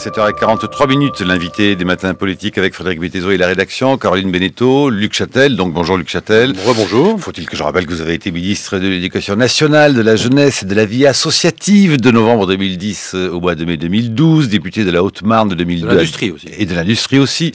7h43 l'invité des matins politiques avec Frédéric Bétezot et la rédaction, Caroline Beneteau, Luc Châtel. Donc bonjour Luc Châtel. Bonjour. Faut-il que je rappelle que vous avez été ministre de l'Éducation nationale, de la jeunesse et de la vie associative de novembre 2010 au mois de mai 2012, député de la Haute-Marne de 2002. De l'industrie aussi. Et de l'industrie aussi.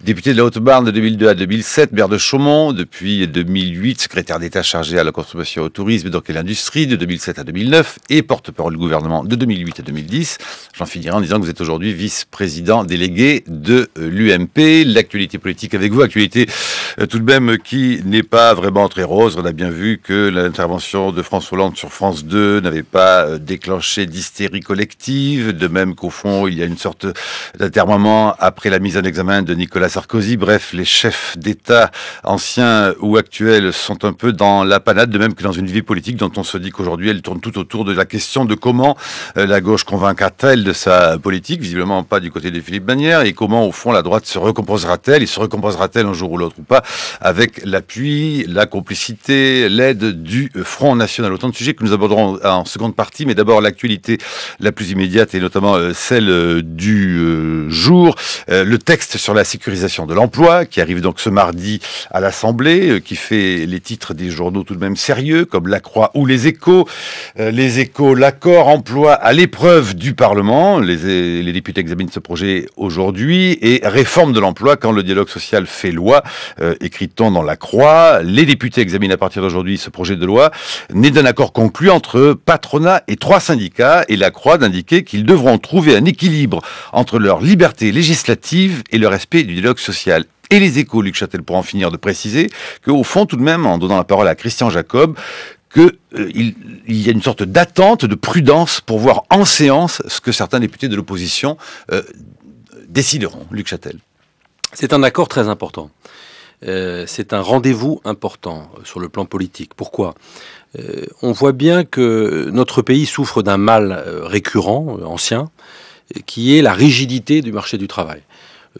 Député de la Haute-Marne de 2002 à 2007, maire de Chaumont depuis 2008, secrétaire d'État chargé à la consommation au tourisme donc à l'industrie de 2007 à 2009 et porte-parole du gouvernement de 2008 à 2010. J'en finirai en disant que vous êtes aujourd'hui vice-président délégué de euh, l'UMP. L'actualité politique avec vous, actualité euh, tout de même qui n'est pas vraiment très rose. On a bien vu que l'intervention de François Hollande sur France 2 n'avait pas euh, déclenché d'hystérie collective, de même qu'au fond, il y a une sorte d'intermoiement après la mise en examen de Nicolas Sarkozy. Bref, les chefs d'État anciens ou actuels sont un peu dans la panade, de même que dans une vie politique dont on se dit qu'aujourd'hui, elle tourne tout autour de la question de comment la gauche convaincra-t-elle de sa politique pas du côté de Philippe Bannière et comment au fond la droite se recomposera-t-elle, et se recomposera-t-elle un jour ou l'autre ou pas, avec l'appui, la complicité, l'aide du Front National. Autant de sujets que nous aborderons en seconde partie, mais d'abord l'actualité la plus immédiate, et notamment euh, celle euh, du euh, jour, le texte sur la sécurisation de l'emploi, qui arrive donc ce mardi à l'Assemblée, qui fait les titres des journaux tout de même sérieux, comme La Croix ou Les Échos. Les Échos, l'accord emploi à l'épreuve du Parlement. Les, les députés députés examinent ce projet aujourd'hui. Et réforme de l'emploi quand le dialogue social fait loi, euh, écrit-on dans la croix. Les députés examinent à partir d'aujourd'hui ce projet de loi, né d'un accord conclu entre patronat et trois syndicats, et la croix d'indiquer qu'ils devront trouver un équilibre entre leur liberté législative et le respect du dialogue social et les échos, Luc Châtel, pour en finir de préciser qu'au fond, tout de même, en donnant la parole à Christian Jacob, qu'il euh, y a une sorte d'attente, de prudence pour voir en séance ce que certains députés de l'opposition euh, décideront. Luc Châtel. C'est un accord très important. Euh, c'est un rendez-vous important sur le plan politique. Pourquoi On voit bien que notre pays souffre d'un mal récurrent, ancien, qui est la rigidité du marché du travail.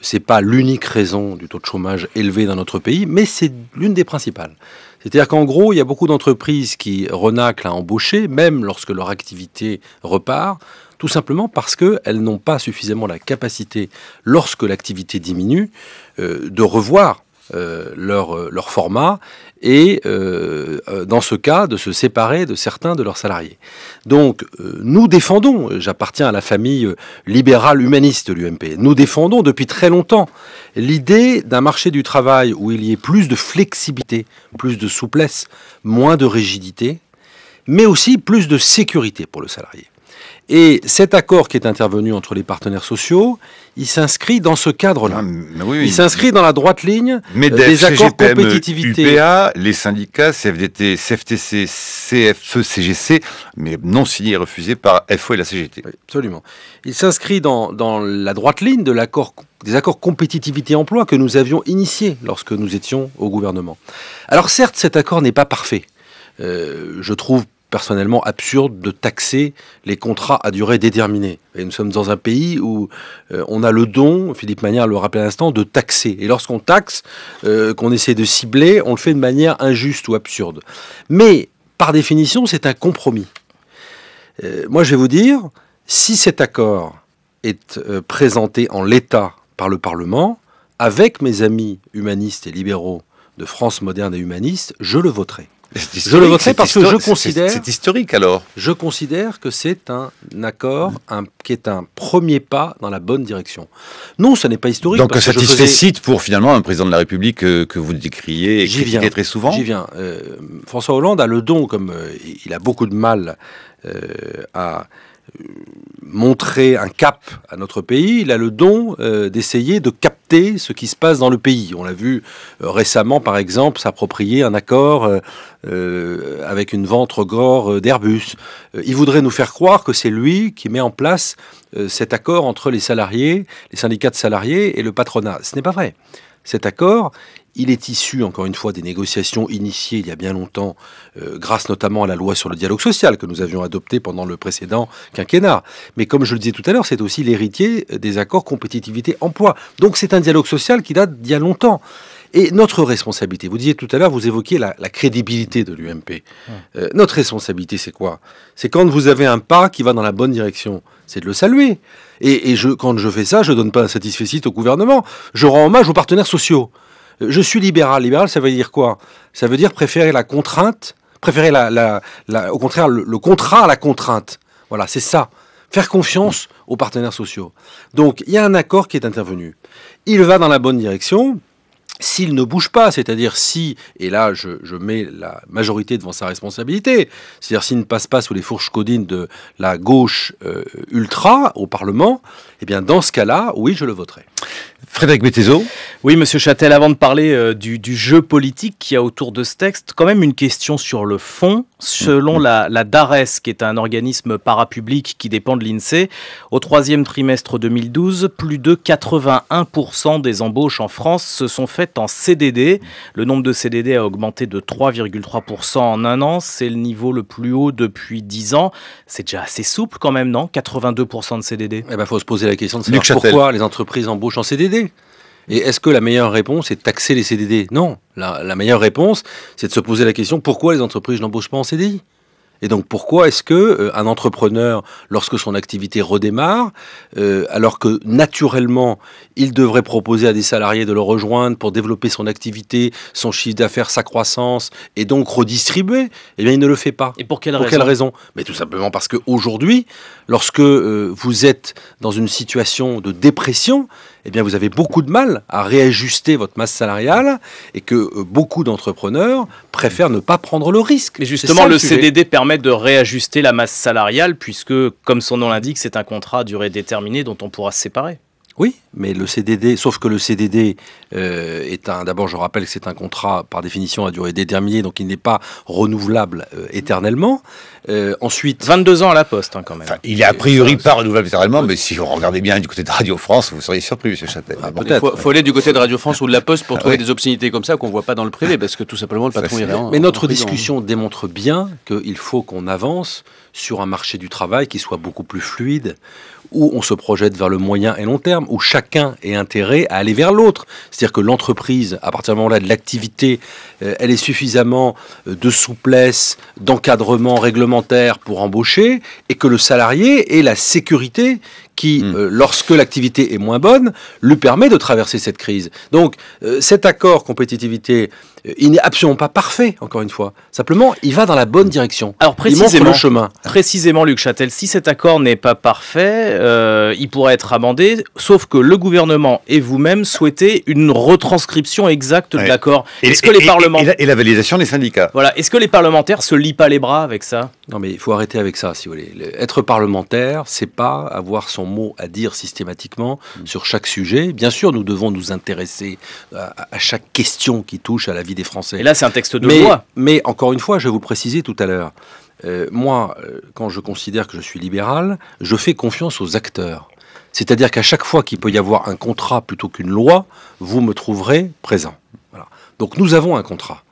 Ce n'est pas l'unique raison du taux de chômage élevé dans notre pays, mais c'est l'une des principales. C'est-à-dire qu'en gros, il y a beaucoup d'entreprises qui renaclent à embaucher, même lorsque leur activité repart, tout simplement parce qu'elles n'ont pas suffisamment la capacité, lorsque l'activité diminue, euh, de revoir euh, leur, euh, leur format et euh, dans ce cas de se séparer de certains de leurs salariés. Donc nous défendons, j'appartiens à la famille libérale humaniste de l'UMP, nous défendons depuis très longtemps l'idée d'un marché du travail où il y ait plus de flexibilité, plus de souplesse, moins de rigidité, mais aussi plus de sécurité pour le salarié. Et cet accord qui est intervenu entre les partenaires sociaux, il s'inscrit dans ce cadre-là. Ah, oui, il s'inscrit dans la droite ligne Mais euh, des accords de compétitivité. UPA, les syndicats, CFDT, CFTC, CFE, CGC, mais non signé et refusé par FO et la CGT. absolument. Il s'inscrit dans, la droite ligne de des accords compétitivité-emploi que nous avions initiés lorsque nous étions au gouvernement. Alors certes, cet accord n'est pas parfait. Euh, je trouve personnellement absurde de taxer les contrats à durée déterminée. Et nous sommes dans un pays où euh, on a le don, Philippe Manière le rappelait à l'instant, de taxer. Et lorsqu'on taxe, euh, qu'on essaie de cibler, on le fait de manière injuste ou absurde. Mais par définition, c'est un compromis. Euh, moi, je vais vous dire, si cet accord est présenté en l'état par le Parlement, avec mes amis humanistes et libéraux de France moderne et humaniste, je le voterai. Je le voterai parce que je considère. historique alors. Je considère que c'est un accord qui est un premier pas dans la bonne direction. Non, ce n'est pas historique. Donc satisfait faisais... pour finalement un président de la République euh, que, vous décriez et qui très souvent. viens. Euh, François Hollande a le don, comme euh, il a beaucoup de mal à montrer un cap à notre pays, il a le don euh, d'essayer de capter ce qui se passe dans le pays. On l'a vu euh, récemment, par exemple, s'approprier un accord euh, avec une ventre-gore d'Airbus. il voudrait nous faire croire que c'est lui qui met en place cet accord entre les salariés, les syndicats de salariés et le patronat. Ce n'est pas vrai. Cet accord, il est issu, encore une fois, des négociations initiées il y a bien longtemps, euh, grâce notamment à la loi sur le dialogue social que nous avions adoptée pendant le précédent quinquennat. Mais comme je le disais tout à l'heure, c'est aussi l'héritier des accords compétitivité-emploi. Donc c'est un dialogue social qui date d'il y a longtemps. Et notre responsabilité, vous disiez tout à l'heure, vous évoquiez la, crédibilité de l'UMP. Euh, notre responsabilité, c'est quoi C'est quand vous avez un pas qui va dans la bonne direction, c'est de le saluer. Et, quand je fais ça, je ne donne pas un satisfecit au gouvernement. Je rends hommage aux partenaires sociaux. Euh, je suis libéral. Libéral, ça veut dire quoi Ça veut dire préférer la contrainte, préférer la, au contraire le, contrat à la contrainte. Voilà, c'est ça. Faire confiance aux partenaires sociaux. Donc, il y a un accord qui est intervenu. Il va dans la bonne direction s'il ne bouge pas, c'est-à-dire si, et là je, mets la majorité devant sa responsabilité, c'est-à-dire s'il ne passe pas sous les fourches codines de la gauche euh, ultra au Parlement, eh bien dans ce cas-là, oui, je le voterai. Frédéric Bettezo. Oui, Monsieur Châtel, avant de parler euh, du, jeu politique qu'il y a autour de ce texte, quand même une question sur le fond. Selon mm-hmm. la, DARES, qui est un organisme parapublic qui dépend de l'INSEE, au troisième trimestre 2012, plus de 81% des embauches en France se sont faites en CDD. Le nombre de CDD a augmenté de 3,3% en un an. C'est le niveau le plus haut depuis 10 ans. C'est déjà assez souple quand même, non 82% de CDD. Eh ben, faut se poser la question de savoir pourquoi les entreprises embauchent en CDD. Et est-ce que la meilleure réponse est taxer les CDD Non. La, meilleure réponse, c'est de se poser la question pourquoi les entreprises n'embauchent pas en CDI et donc pourquoi est-ce que euh, un entrepreneur, lorsque son activité redémarre, euh, alors que naturellement il devrait proposer à des salariés de le rejoindre pour développer son activité, son chiffre d'affaires, sa croissance, et donc redistribuer, eh bien il ne le fait pas. Et pour quelle raison, raison Mais tout simplement parce que aujourd'hui, lorsque euh, vous êtes dans une situation de dépression, eh bien vous avez beaucoup de mal à réajuster votre masse salariale et que euh, beaucoup d'entrepreneurs préfèrent ne pas prendre le risque. Et justement, le, CDD permet de réajuster la masse salariale puisque, comme son nom l'indique, c'est un contrat à durée déterminée dont on pourra se séparer. Oui, mais le CDD, sauf que le CDD euh, est un. D'abord, je rappelle que c'est un contrat par définition à durée déterminée, donc il n'est pas renouvelable euh, éternellement. Euh, ensuite, 22 ans à la Poste, hein, quand même. il est a priori pas renouvelable éternellement, mais si vous regardez bien du côté de Radio France, vous seriez surpris, M. Châtel. Il Faut, aller du côté de Radio France ou de la Poste pour ah, trouver des obscénités comme ça qu'on ne voit pas dans le privé, parce que tout simplement le patron irait. Mais notre hein. discussion démontre bien qu'il faut qu'on avance sur un marché du travail qui soit beaucoup plus fluide où on se projette vers le moyen et long terme, où chacun a intérêt à aller vers l'autre. C'est-à-dire que l'entreprise, à partir du moment-là de l'activité, euh, elle est suffisamment euh, de souplesse, d'encadrement réglementaire pour embaucher, et que le salarié ait la sécurité qui, hmm. euh, lorsque l'activité est moins bonne, lui permet de traverser cette crise. Donc cet accord compétitivité euh, il n'est absolument pas parfait, encore une fois. Simplement, il va dans la bonne direction. Alors précisément, le chemin. Précisément, Luc Châtel, si cet accord n'est pas parfait, euh, il pourrait être amendé, sauf que le gouvernement et vous-même souhaitez une retranscription exacte de l'accord. Est-ce que les Et, la, validation des syndicats. Voilà. Est-ce que les parlementaires se lient pas les bras avec ça Non, mais il faut arrêter avec ça, si vous voulez. être parlementaire, c'est pas avoir son mot à dire systématiquement mm. sur chaque sujet. Bien sûr, nous devons nous intéresser euh, à, à chaque question qui touche à la des Français. Et là, c'est un texte de loi. Mais encore une fois, je vais vous préciser tout à l'heure. Euh, moi, euh, quand je considère que je suis libéral, je fais confiance aux acteurs. C'est-à-dire qu'à chaque fois qu'il peut y avoir un contrat plutôt qu'une loi, vous me trouverez présent. Voilà. Donc nous avons un contrat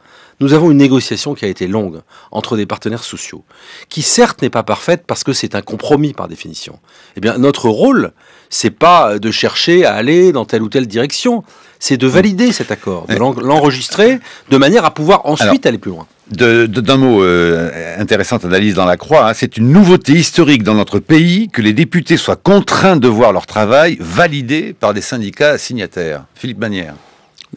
nous avons une négociation qui a été longue entre des partenaires sociaux, qui certes n'est pas parfaite parce que c'est un compromis par définition. Eh bien, notre rôle, c'est pas de chercher à aller dans telle ou telle direction, c'est de valider cet accord, de l'enregistrer de manière à pouvoir ensuite aller plus loin. D'un mot, euh, intéressante analyse dans la Croix, hein, c'est une nouveauté historique dans notre pays que les députés soient contraints de voir leur travail validé par des syndicats signataires. Philippe Bannière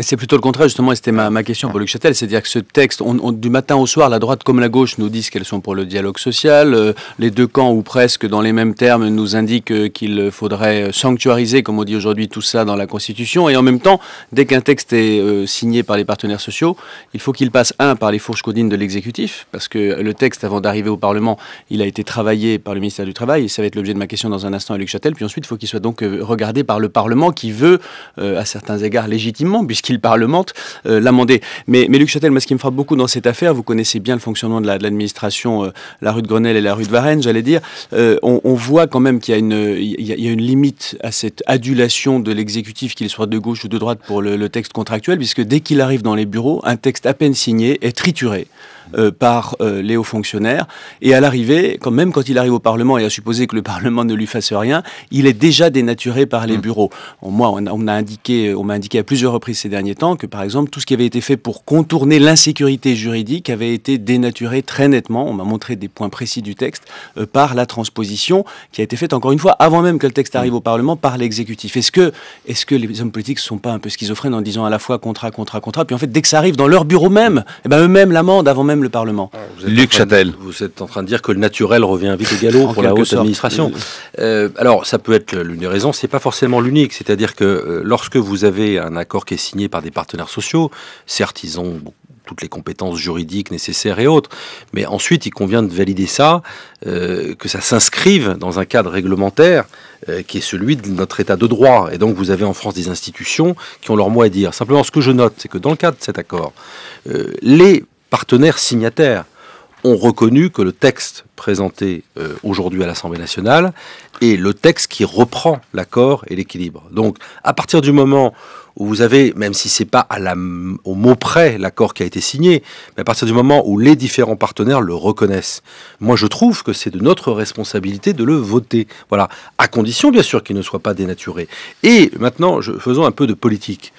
c'est plutôt le contraire, justement, et c'était ma, question pour Luc Châtel, c'est-à-dire que ce texte, du matin au soir, la droite comme la gauche nous disent qu'elles sont pour le dialogue social, euh, les deux camps, ou presque dans les mêmes termes, nous indiquent euh, qu'il faudrait euh, sanctuariser, comme on dit aujourd'hui, tout ça dans la Constitution, et en même temps, dès qu'un texte est signé par les partenaires sociaux, il faut qu'il passe, un, par les fourches codines de l'exécutif, parce que le texte, avant d'arriver au Parlement, il a été travaillé par le ministère du Travail, et ça va être l'objet de ma question dans un instant à Luc Châtel, puis ensuite, il faut qu'il soit donc regardé par le Parlement qui veut, à certains égards légitimement, puisque qu'il parlemente, euh, l'amender. Mais, mais Luc Châtel, ce qui me frappe beaucoup dans cette affaire, vous connaissez bien le fonctionnement de l'administration, euh, la, rue de Grenelle et la rue de Varennes, j'allais dire, euh, on, voit quand même qu'il y, a, une limite à cette adulation de l'exécutif, qu'il soit de gauche ou de droite, pour le, texte contractuel, puisque dès qu'il arrive dans les bureaux, un texte à peine signé est trituré. par les hauts fonctionnaires. Et à l'arrivée, quand même quand il arrive au Parlement, et à supposer que le Parlement ne lui fasse rien, il est déjà dénaturé par les hmm. bureaux. moi, on indiqué, on m'a indiqué à plusieurs reprises Dernier derniers temps que, par exemple, tout ce qui avait été fait pour contourner l'insécurité juridique avait été dénaturé très nettement. On m'a montré des points précis du texte euh, par la transposition qui a été faite, encore une fois, avant même que le texte arrive au Parlement par l'exécutif. Est-ce que, est que les hommes politiques ne sont pas un peu schizophrènes en disant à la fois contrat, contrat, contrat, puis en fait, dès que ça arrive dans leur bureau même, eh ben eux-mêmes l'amendent avant même le Parlement ah, Luc Chatel, Vous êtes en train de dire que le naturel revient vite au galop pour la haute administration. Euh, alors, ça peut être l'une des raisons, c'est pas forcément l'unique. C'est-à-dire que euh, lorsque vous avez un accord qui est signé, par des partenaires sociaux. Certes, ils ont toutes les compétences juridiques nécessaires et autres. Mais ensuite, il convient de valider ça, euh, que ça s'inscrive dans un cadre réglementaire euh, qui est celui de notre état de droit. Et donc, vous avez en France des institutions qui ont leur mot à dire. Simplement, ce que je note, c'est que dans le cadre de cet accord, euh, les partenaires signataires ont reconnu que le texte présenté aujourd'hui à l'Assemblée nationale est le texte qui reprend l'accord et l'équilibre. Donc, à partir du moment où où vous avez, même si c'est pas au mot près l'accord qui a été signé, mais à partir du moment où les différents partenaires le reconnaissent, moi je trouve que c'est de notre responsabilité de le voter. Voilà, à condition bien sûr qu'il ne soit pas dénaturé. Et maintenant, je, faisons un peu de politique.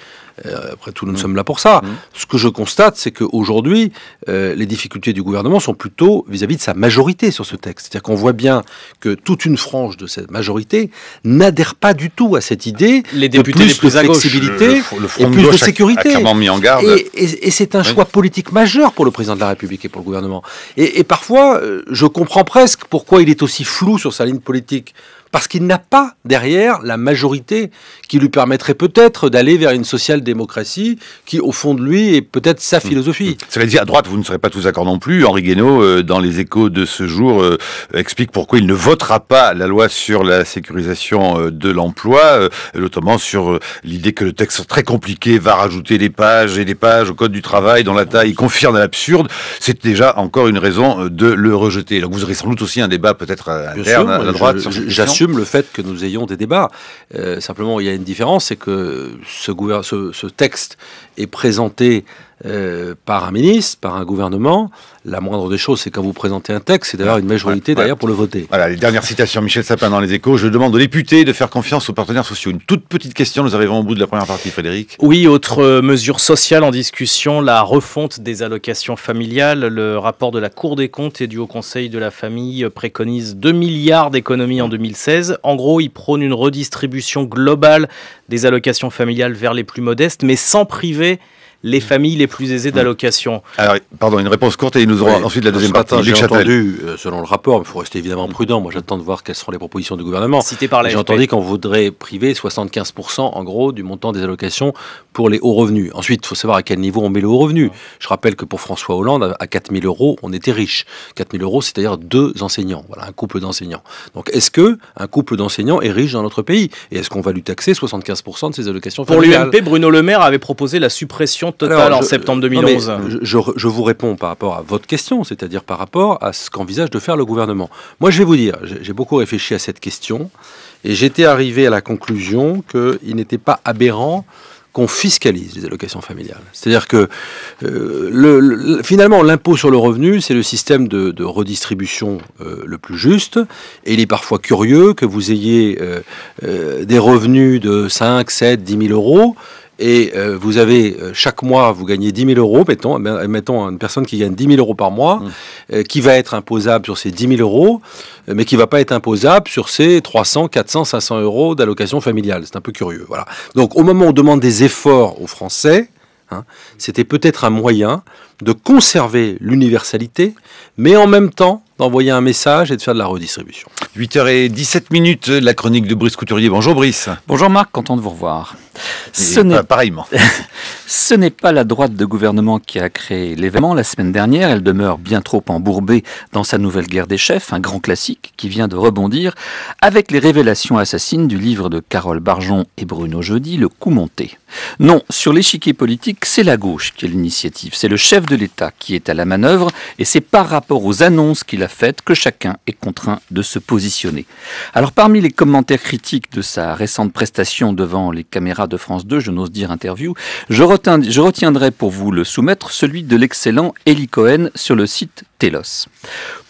Euh, après tout, nous ne mm. sommes là pour ça. Mm. Ce que je constate, c'est qu'aujourd'hui, euh, les difficultés du gouvernement sont plutôt vis-à-vis de sa majorité sur ce texte. C'est-à-dire qu'on voit bien que toute une frange de cette majorité n'adhère pas du tout à cette idée les députés de plus, de flexibilité et plus de, sécurité. Et, c'est un choix politique majeur pour le président de la République et pour le gouvernement. et parfois, euh, je comprends presque pourquoi il est aussi flou sur sa ligne politique parce qu'il n'a pas derrière la majorité qui lui permettrait peut-être d'aller vers une social-démocratie qui, au fond de lui, est peut-être sa hmm. philosophie. ça hmm. Cela dit, à droite, vous ne serez pas tous d'accord non plus. Henri Guénaud, euh, dans les échos de ce jour, euh, explique pourquoi il ne votera pas la loi sur la sécurisation euh, de l'emploi, notamment sur l'idée que le texte très compliqué va rajouter des pages et des pages au Code du travail dont la taille confirme l'absurde. C'est déjà encore une raison de le rejeter. Donc vous aurez sans doute aussi un débat peut-être à, à, la droite le fait que nous ayons des débats. Euh, simplement, il y a une différence, c'est que ce, ce, texte est présenté euh, par un ministre, par un gouvernement. La moindre des choses, c'est quand vous présentez un texte, c'est d'avoir une majorité d'ailleurs, pour le voter. Voilà, les dernières citations, Michel Sapin dans les échos. Je demande aux députés de faire confiance aux partenaires sociaux. Une toute petite question, nous arrivons au bout de la première partie, Frédéric. Oui, autre euh, mesure sociale en discussion, la refonte des allocations familiales. Le rapport de la Cour des comptes et du Haut Conseil de la famille préconise 2 milliards d'économies en 2016. En gros, il prône une redistribution globale des allocations familiales vers les plus modestes, mais sans priver les familles les plus aisées d'allocations Alors, pardon, une réponse courte et nous aura ensuite la deuxième partie. J'ai entendu, euh, selon le rapport, il faut rester évidemment mm. prudent. Moi, j'attends de voir quelles seront les propositions du gouvernement. Cité par J'ai entendu qu'on voudrait priver 75% en gros du montant des allocations pour les hauts revenus. Ensuite, il faut savoir à quel niveau on met le haut revenu. Mm. Je rappelle que pour François Hollande, à 4000 euros, on était riche. 4000 euros, c'est-à-dire deux enseignants. Voilà, un couple d'enseignants. Donc, est-ce que un couple d'enseignants est riche dans notre pays Et est-ce qu'on va lui taxer 75% de ses allocations Pour l'UMP, Bruno Le Maire avait proposé la suppression total en septembre 2011. je, vous réponds par rapport à votre question, c'est-à-dire par rapport à ce qu'envisage de faire le gouvernement. Moi, je vais vous dire, j'ai beaucoup réfléchi à cette question et j'étais arrivé à la conclusion qu'il n'était pas aberrant qu'on fiscalise les allocations familiales. C'est-à-dire que euh, finalement, l'impôt sur le revenu, c'est le système de, redistribution euh, le plus juste. Et il est parfois curieux que vous ayez euh, des revenus de 5, 7, 10 000 euros et euh, vous avez euh, chaque mois, vous gagnez 10 000 euros, eh mettons, une personne qui gagne 10 000 euros par mois, hum. euh, qui va être imposable sur ces 10 000 euros, mais qui va pas être imposable sur ces 300, 400, 500 euros d'allocation familiale. C'est un peu curieux. Voilà. Donc au moment où on demande des efforts aux Français, hein, c'était peut-être un moyen de conserver l'universalité, mais en même temps d'envoyer un message et de faire de la redistribution. 8h17 minutes, la chronique de Brice Couturier. Bonjour Brice. Bonjour Marc, content de vous revoir. Ce n'est pareillement. ce n'est pas la droite de gouvernement qui a créé l'événement la semaine dernière. Elle demeure bien trop embourbée dans sa nouvelle guerre des chefs, un grand classique qui vient de rebondir avec les révélations assassines du livre de Carole Barjon et Bruno Jeudi, Le coup monté. Non, sur l'échiquier politique, c'est la gauche qui a l'initiative. C'est le chef de l'État qui est à la manœuvre et c'est par rapport aux annonces qu'il a faites que chacun est contraint de se positionner. Alors parmi les commentaires critiques de sa récente prestation devant les caméras de France 2, je n'ose dire interview, je, retiendrai pour vous le soumettre celui de l'excellent Eli Cohen sur le site Telos.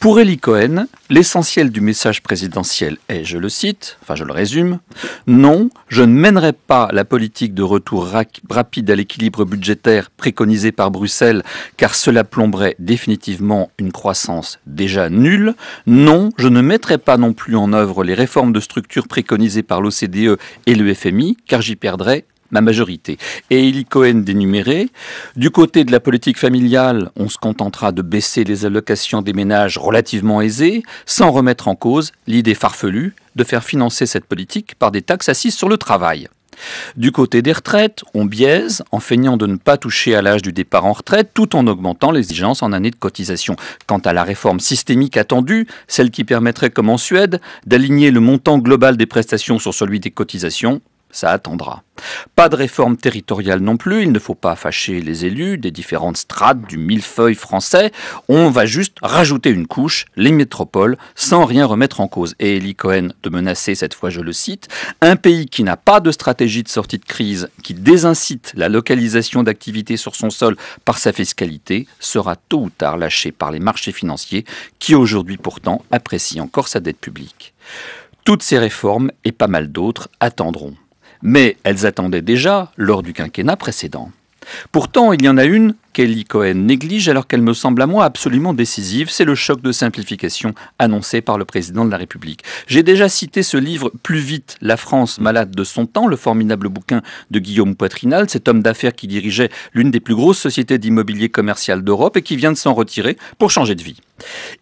Pour Eli Cohen, l'essentiel du message présidentiel est, je le cite, enfin je le résume, non, je ne mènerai pas la politique de retour rapide à l'équilibre budgétaire préconisée par Bruxelles, car cela plomberait définitivement une croissance déjà nulle. Non, je ne mettrai pas non plus en œuvre les réformes de structure préconisées par l'OCDE et le FMI, car j'y perdrais ma majorité. Et Eli Cohen d'énumérer. Du côté de la politique familiale, on se contentera de baisser les allocations des ménages relativement aisés, sans remettre en cause l'idée farfelue de faire financer cette politique par des taxes assises sur le travail. Du côté des retraites, on biaise en feignant de ne pas toucher à l'âge du départ en retraite tout en augmentant les exigences en années de cotisation. Quant à la réforme systémique attendue, celle qui permettrait, comme en Suède, d'aligner le montant global des prestations sur celui des cotisations, ça attendra. Pas de réforme territoriale non plus, il ne faut pas fâcher les élus des différentes strates du millefeuille français, on va juste rajouter une couche, les métropoles, sans rien remettre en cause. Et Eli Cohen de menacer, cette fois je le cite, un pays qui n'a pas de stratégie de sortie de crise, qui désincite la localisation d'activités sur son sol par sa fiscalité, sera tôt ou tard lâché par les marchés financiers, qui aujourd'hui pourtant apprécient encore sa dette publique. Toutes ces réformes, et pas mal d'autres, attendront mais elles attendaient déjà lors du quinquennat précédent. Pourtant, il y en a une qu'Elie Cohen néglige alors qu'elle me semble à moi absolument décisive, c'est le choc de simplification annoncé par le président de la République. J'ai déjà cité ce livre Plus vite, la France malade de son temps, le formidable bouquin de Guillaume Poitrinal, cet homme d'affaires qui dirigeait l'une des plus grosses sociétés d'immobilier commercial d'Europe et qui vient de s'en retirer pour changer de vie.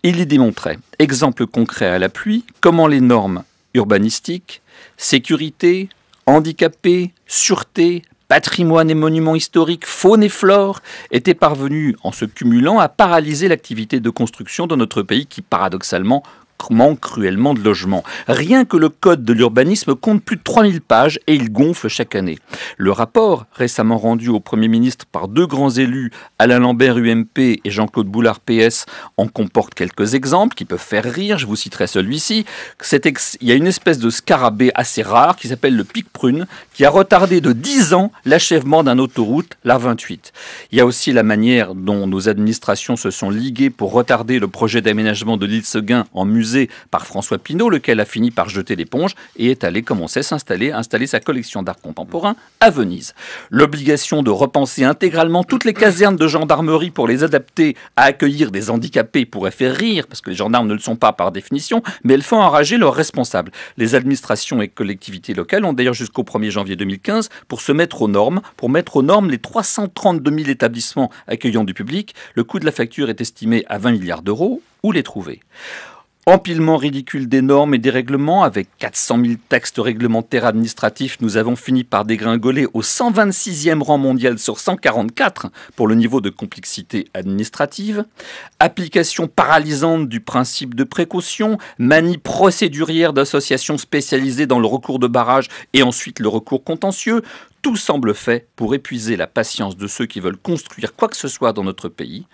Il y démontrait, exemple concret à la pluie, comment les normes urbanistiques, sécurité, handicapés, sûreté, patrimoine et monuments historiques, faune et flore, étaient parvenus, en se cumulant, à paralyser l'activité de construction dans notre pays qui, paradoxalement, manque cruellement de logements. Rien que le Code de l'urbanisme compte plus de 3000 pages et il gonfle chaque année. Le rapport, récemment rendu au Premier ministre par deux grands élus, Alain Lambert UMP et Jean-Claude Boulard PS, en comporte quelques exemples qui peuvent faire rire. Je vous citerai celui-ci. Il y a une espèce de scarabée assez rare qui s'appelle le pic prune, qui a retardé de 10 ans l'achèvement d'un autoroute, la 28. Il y a aussi la manière dont nos administrations se sont liguées pour retarder le projet d'aménagement de l'île Seguin en musée par François Pinault, lequel a fini par jeter l'éponge et est allé, comme on sait, s'installer, installer sa collection d'art contemporain à Venise. L'obligation de repenser intégralement toutes les casernes de gendarmerie pour les adapter à accueillir des handicapés pourrait faire rire, parce que les gendarmes ne le sont pas par définition, mais elles font enrager leurs responsables. Les administrations et collectivités locales ont d'ailleurs jusqu'au 1er janvier 2015 pour se mettre aux normes, pour mettre aux normes les 332 000 établissements accueillant du public. Le coût de la facture est estimé à 20 milliards d'euros. Où les trouver Empilement ridicule des normes et des règlements, avec 400 000 textes réglementaires administratifs, nous avons fini par dégringoler au 126e rang mondial sur 144 pour le niveau de complexité administrative. Application paralysante du principe de précaution, manie procédurière d'associations spécialisées dans le recours de barrage et ensuite le recours contentieux, tout semble fait pour épuiser la patience de ceux qui veulent construire quoi que ce soit dans notre pays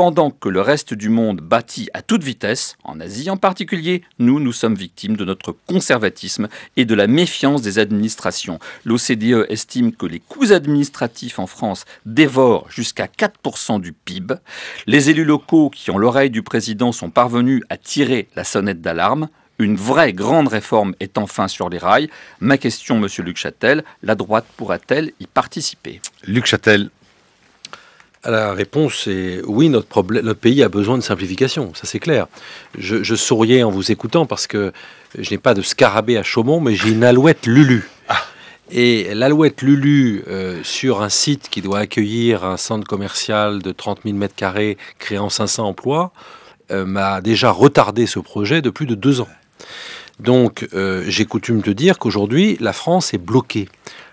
pendant que le reste du monde bâtit à toute vitesse, en Asie en particulier, nous, nous sommes victimes de notre conservatisme et de la méfiance des administrations. L'OCDE estime que les coûts administratifs en France dévorent jusqu'à 4% du PIB. Les élus locaux qui ont l'oreille du président sont parvenus à tirer la sonnette d'alarme. Une vraie grande réforme est enfin sur les rails. Ma question, monsieur Luc Châtel, la droite pourra-t-elle y participer Luc Châtel, la réponse est oui, notre, pays a besoin de simplification, ça c'est clair. Je, souriais en vous écoutant parce que je n'ai pas de scarabée à Chaumont, mais j'ai une alouette Lulu. Ah. Et l'alouette Lulu euh, sur un site qui doit accueillir un centre commercial de 30 000 m carrés créant 500 emplois euh, m'a déjà retardé ce projet de plus de deux ans. Donc euh, j'ai coutume de dire qu'aujourd'hui la France est bloquée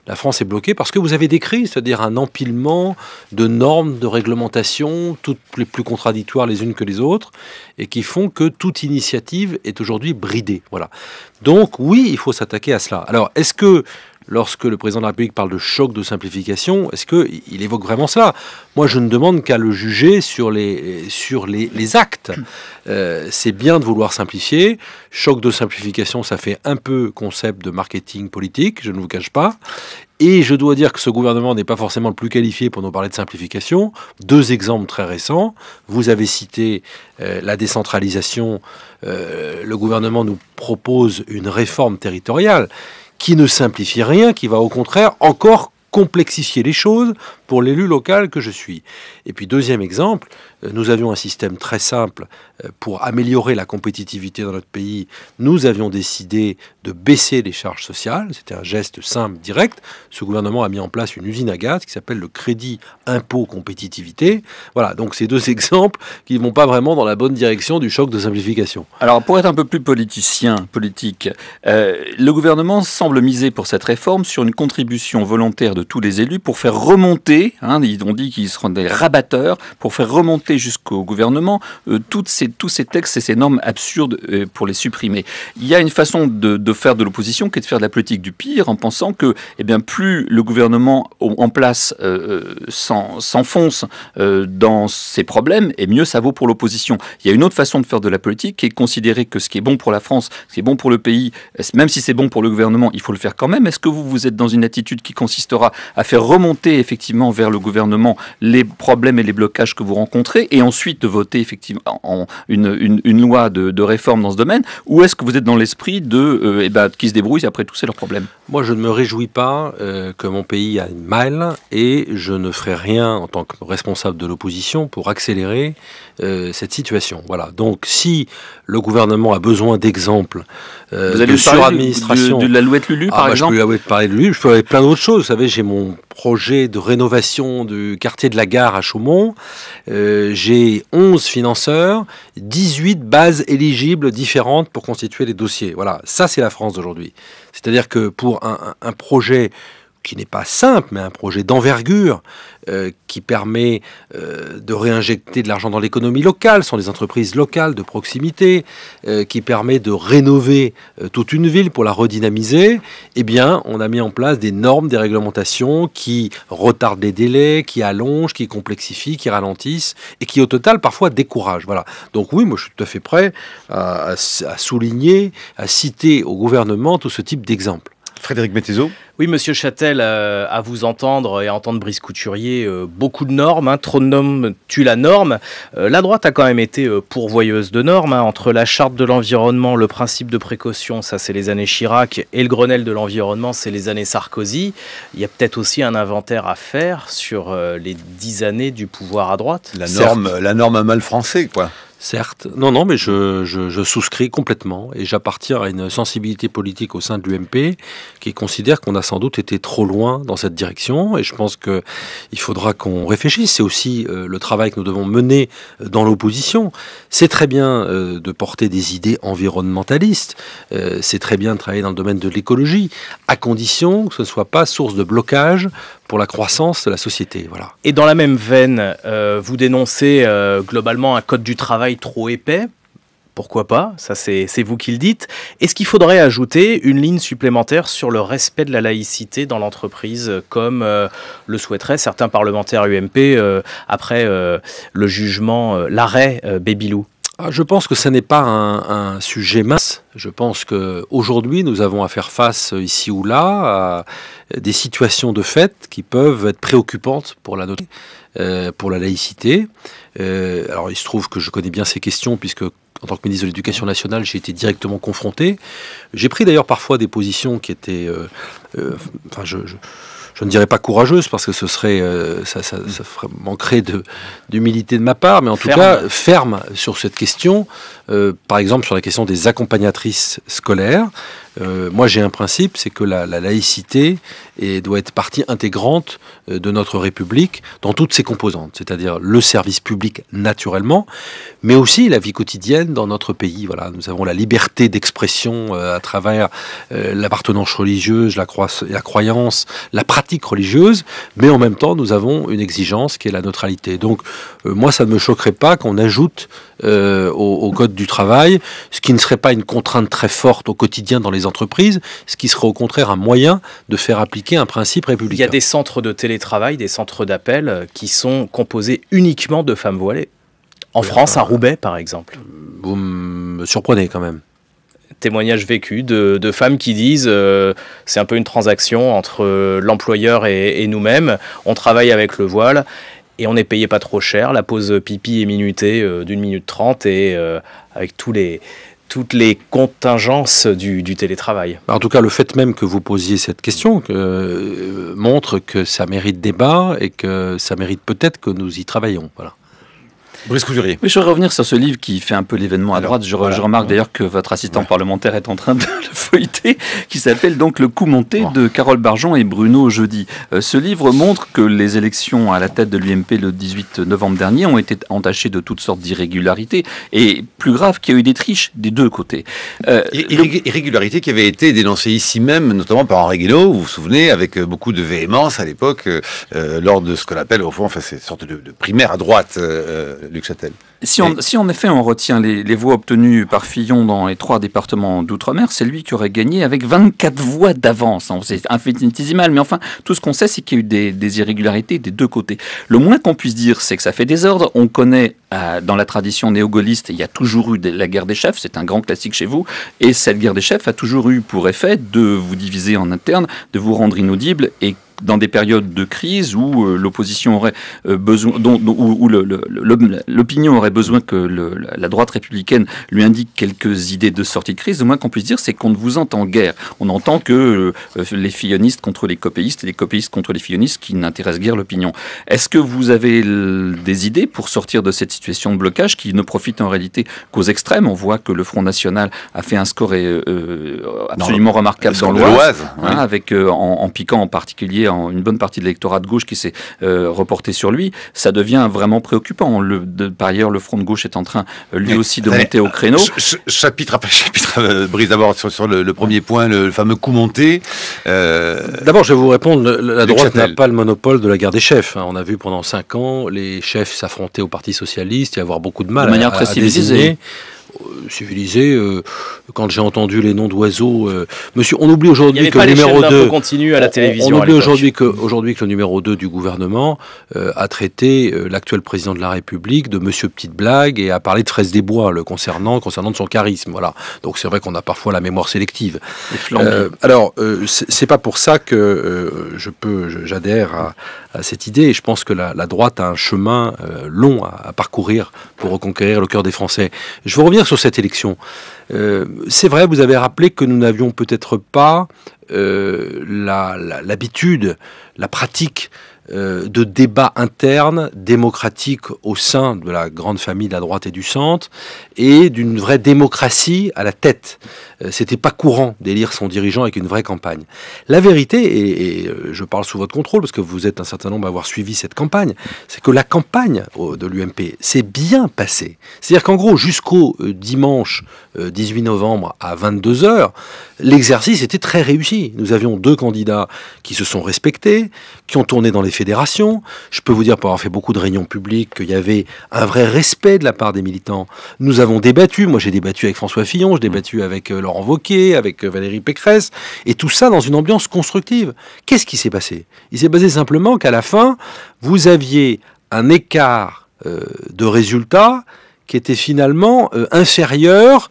la France est bloquée parce que vous avez décrit, c'est-à-dire un empilement de normes, de réglementations, toutes les plus contradictoires les unes que les autres, et qui font que toute initiative est aujourd'hui bridée. Voilà. Donc oui, il faut s'attaquer à cela. Alors, est-ce que lorsque le président de la République parle de choc de simplification, est-ce qu'il évoque vraiment cela Moi, je ne demande qu'à le juger sur les, sur les, actes. Euh, c'est bien de vouloir simplifier. Choc de simplification, ça fait un peu concept de marketing politique, je ne vous cache pas. Et je dois dire que ce gouvernement n'est pas forcément le plus qualifié pour nous parler de simplification. Deux exemples très récents. Vous avez cité euh, la décentralisation. Euh, le gouvernement nous propose une réforme territoriale qui ne simplifie rien, qui va au contraire encore complexifier les choses pour l'élu local que je suis. Et puis deuxième exemple, euh, nous avions un système très simple euh, pour améliorer la compétitivité dans notre pays. Nous avions décidé de baisser les charges sociales. C'était un geste simple, direct. Ce gouvernement a mis en place une usine à gaz qui s'appelle le crédit impôt compétitivité. Voilà, donc ces deux exemples qui ne vont pas vraiment dans la bonne direction du choc de simplification. Alors pour être un peu plus politicien, politique, euh, le gouvernement semble miser pour cette réforme sur une contribution volontaire de tous les élus pour faire remonter Hein, ils ont dit qu'ils seront des rabatteurs, pour faire remonter jusqu'au gouvernement euh, toutes tous ces textes et ces normes absurdes euh, pour les supprimer. Il y a une façon de, faire de l'opposition qui est de faire de la politique du pire en pensant que eh bien, plus le gouvernement en place euh, s'enfonce dans ses problèmes, et mieux ça vaut pour l'opposition. Il y a une autre façon de faire de la politique qui est de considérer que ce qui est bon pour la France, ce qui est bon pour le pays, même si c'est bon pour le gouvernement, il faut le faire quand même. Est-ce que vous, vous êtes dans une attitude qui consistera à faire remonter effectivement vers le gouvernement les problèmes et les blocages que vous rencontrez et ensuite de voter effectivement une, une, loi de, réforme dans ce domaine Ou est-ce que vous êtes dans l'esprit de euh, eh ben, qui se débrouille après tout, c'est leur problème Moi, je ne me réjouis pas euh, que mon pays aille mal et je ne ferai rien en tant que responsable de l'opposition pour accélérer euh, cette situation. Voilà. Donc, si le gouvernement a besoin d'exemples de suradministration. la louette Lulu, ah, par exemple bah, Je peux parler de Lulu, je peux parler de plein d'autres choses. Vous savez, j'ai mon projet de rénovation du quartier de la gare à Chaumont. Euh, j'ai 11 financeurs, 18 bases éligibles différentes pour constituer les dossiers. Voilà, ça c'est la France d'aujourd'hui. C'est-à-dire que pour un projet qui n'est pas simple, mais un projet d'envergure euh, qui permet euh, de réinjecter de l'argent dans l'économie locale, sont des entreprises locales de proximité, euh, qui permet de rénover toute une ville pour la redynamiser, eh bien, on a mis en place des normes, des réglementations qui retardent les délais, qui allongent, qui complexifient, qui ralentissent et qui, au total, parfois découragent. Voilà. Donc oui, moi, je suis tout à fait prêt à, souligner, à citer au gouvernement tout ce type d'exemple. Frédéric Mettezo Oui, monsieur Châtel, euh, à vous entendre et à entendre Brice Couturier, euh, beaucoup de normes, hein. trop de normes tue la norme. Euh, la droite a quand même été pourvoyeuse de normes, hein. entre la charte de l'environnement, le principe de précaution, ça c'est les années Chirac, et le Grenelle de l'environnement, c'est les années Sarkozy. Il y a peut-être aussi un inventaire à faire sur les dix années du pouvoir à droite. La norme, la norme mal français, quoi. Certes, non, non, mais je, souscris complètement et j'appartiens à une sensibilité politique au sein de l'UMP qui considère qu'on a sans doute été trop loin dans cette direction et je pense qu'il faudra qu'on réfléchisse. C'est aussi euh, le travail que nous devons mener dans l'opposition. C'est très bien euh, de porter des idées environnementalistes, euh, c'est très bien de travailler dans le domaine de l'écologie, à condition que ce ne soit pas source de blocage pour la croissance de la société. Voilà. Et dans la même veine, euh, vous dénoncez euh, globalement un code du travail trop épais. Pourquoi pas Ça, c'est vous qui le dites. Est-ce qu'il faudrait ajouter une ligne supplémentaire sur le respect de la laïcité dans l'entreprise, comme euh, le souhaiteraient certains parlementaires UMP après le jugement, l'arrêt Babylou ah, je pense que ce n'est pas un, sujet mince. Je pense qu'aujourd'hui, nous avons à faire face euh, ici ou là à des situations de fait qui peuvent être préoccupantes pour la, euh, pour la laïcité. Euh, alors, il se trouve que je connais bien ces questions puisque en tant que ministre de l'Éducation nationale, j'ai été directement confronté. J'ai pris d'ailleurs parfois des positions qui étaient. enfin, je, je ne dirais pas courageuse parce que ce serait, euh, ça, ça, ça manquerait d'humilité de, ma part, mais en tout cas ferme sur cette question. Euh, par exemple, sur la question des accompagnatrices scolaires, euh, moi, j'ai un principe, c'est que la, laïcité doit être partie intégrante euh, de notre République dans toutes ses composantes, c'est-à-dire le service public naturellement, mais aussi la vie quotidienne dans notre pays. Voilà, nous avons la liberté d'expression euh, à travers l'appartenance religieuse, la, la croyance, la pratique religieuse, mais en même temps, nous avons une exigence qui est la neutralité. Donc, moi, ça ne me choquerait pas qu'on ajoute euh, au, code du travail, ce qui ne serait pas une contrainte très forte au quotidien dans les entreprises, ce qui serait au contraire un moyen de faire appliquer un principe républicain. Il y a des centres de télétravail, des centres d'appel euh, qui sont composés uniquement de femmes voilées. En euh, France, à Roubaix, par exemple. Vous me surprenez quand même témoignages vécus de, femmes qui disent c'est un peu une transaction entre l'employeur et, et nous-mêmes. On travaille avec le voile et on est payé pas trop cher. La pause pipi est minutée euh, d'une minute trente et euh, avec tous les, toutes les contingences du, télétravail. Bah, en tout cas, le fait même que vous posiez cette question euh, montre que ça mérite débat et que ça mérite peut-être que nous y travaillons. Voilà. Brice Couturier. je voudrais revenir sur ce livre qui fait un peu l'événement à droite. Je, remarque d'ailleurs que votre assistant parlementaire est en train de le feuilleter, qui s'appelle donc Le coup monté de Carole Bargeon et Bruno Jeudi. Euh, ce livre montre que les élections à la tête de l'UMP le 18 novembre dernier ont été entachées de toutes sortes d'irrégularités et plus grave qu'il y a eu des triches des deux côtés. Euh, irrégularités qui avaient été dénoncées ici même, notamment par Henri Guénaud, vous vous souvenez, avec euh, beaucoup de véhémence à l'époque, euh, lors de ce qu'on appelle, au fond, enfin, c'est une sorte de, de primaire à droite si, en effet on retient les, voix obtenues par Fillon dans les trois départements d'outre-mer, c'est lui qui aurait gagné avec 24 voix d'avance. Hein, c'est infinitésimal, mais enfin, tout ce qu'on sait, c'est qu'il y a eu des, irrégularités des deux côtés. Le moins qu'on puisse dire, c'est que ça fait désordre. On connaît, euh, dans la tradition néo-gaulliste, il y a toujours eu la guerre des chefs, c'est un grand classique chez vous. Et cette guerre des chefs a toujours eu pour effet de vous diviser en interne, de vous rendre inaudible et dans des périodes de crise où euh, l'opposition aurait euh, besoin, dont, où, l'opinion aurait besoin que la droite républicaine lui indique quelques idées de sortie de crise, au moins qu'on puisse dire, c'est qu'on ne vous entend guère. On entend que euh, les fillonistes contre les copéistes et les copéistes contre les fillonistes qui n'intéressent guère l'opinion. Est-ce que vous avez des idées pour sortir de cette situation de blocage qui ne profite en réalité qu'aux extrêmes On voit que le Front National a fait un score absolument remarquable dans l'Oise, hein, avec en piquant en particulier une bonne partie de l'électorat de gauche qui s'est euh, reporté sur lui, ça devient vraiment préoccupant. Le, par ailleurs, le front de gauche est en train, euh, lui aussi, de monter au créneau. chapitre après chapitre, brise euh, Brice, d'abord sur, le, premier point, le, fameux coup monté. D'abord, je vais vous répondre, la droite n'a pas le monopole de la guerre des chefs. Hein. On a vu pendant cinq ans les chefs s'affronter au Parti Socialiste et avoir beaucoup de mal de manière très à euh, civilisé. Euh, quand j'ai entendu les noms d'oiseaux, euh, monsieur, on oublie aujourd'hui que le numéro 2 continue à la télévision. On, oublie aujourd'hui que aujourd'hui que le numéro 2 du gouvernement a traité l'actuel président de la République de monsieur petite blague et a parlé de fraise des bois le concernant concernant de son charisme. Voilà. Donc c'est vrai qu'on a parfois la mémoire sélective. alors c'est pas pour ça que je peux j'adhère à, cette idée et je pense que la, droite a un chemin long à, à parcourir pour reconquérir le cœur des Français. Je veux revenir sur cette élection. Euh, c'est vrai, vous avez rappelé que nous n'avions peut-être pas euh, l'habitude, la, pratique euh, de débats internes, démocratiques au sein de la grande famille de la droite et du centre, et d'une vraie démocratie à la tête. Euh, c'était pas courant d'élire son dirigeant avec une vraie campagne. La vérité, et, euh, je parle sous votre contrôle parce que vous êtes un certain nombre à avoir suivi cette campagne, c'est que la campagne de l'UMP s'est bien passée. C'est-à-dire qu'en gros, jusqu'au dimanche 18 novembre à 22h, l'exercice était très réussi. Nous avions deux candidats qui se sont respectés, qui ont tourné dans les Fédération, Je peux vous dire, pour avoir fait beaucoup de réunions publiques, qu'il y avait un vrai respect de la part des militants. Nous avons débattu, moi j'ai débattu avec François Fillon, j'ai mmh. débattu avec euh, Laurent Wauquiez, avec euh, Valérie Pécresse, et tout ça dans une ambiance constructive. Qu'est-ce qui s'est passé Il s'est passé simplement qu'à la fin, vous aviez un écart euh, de résultats qui était finalement inférieur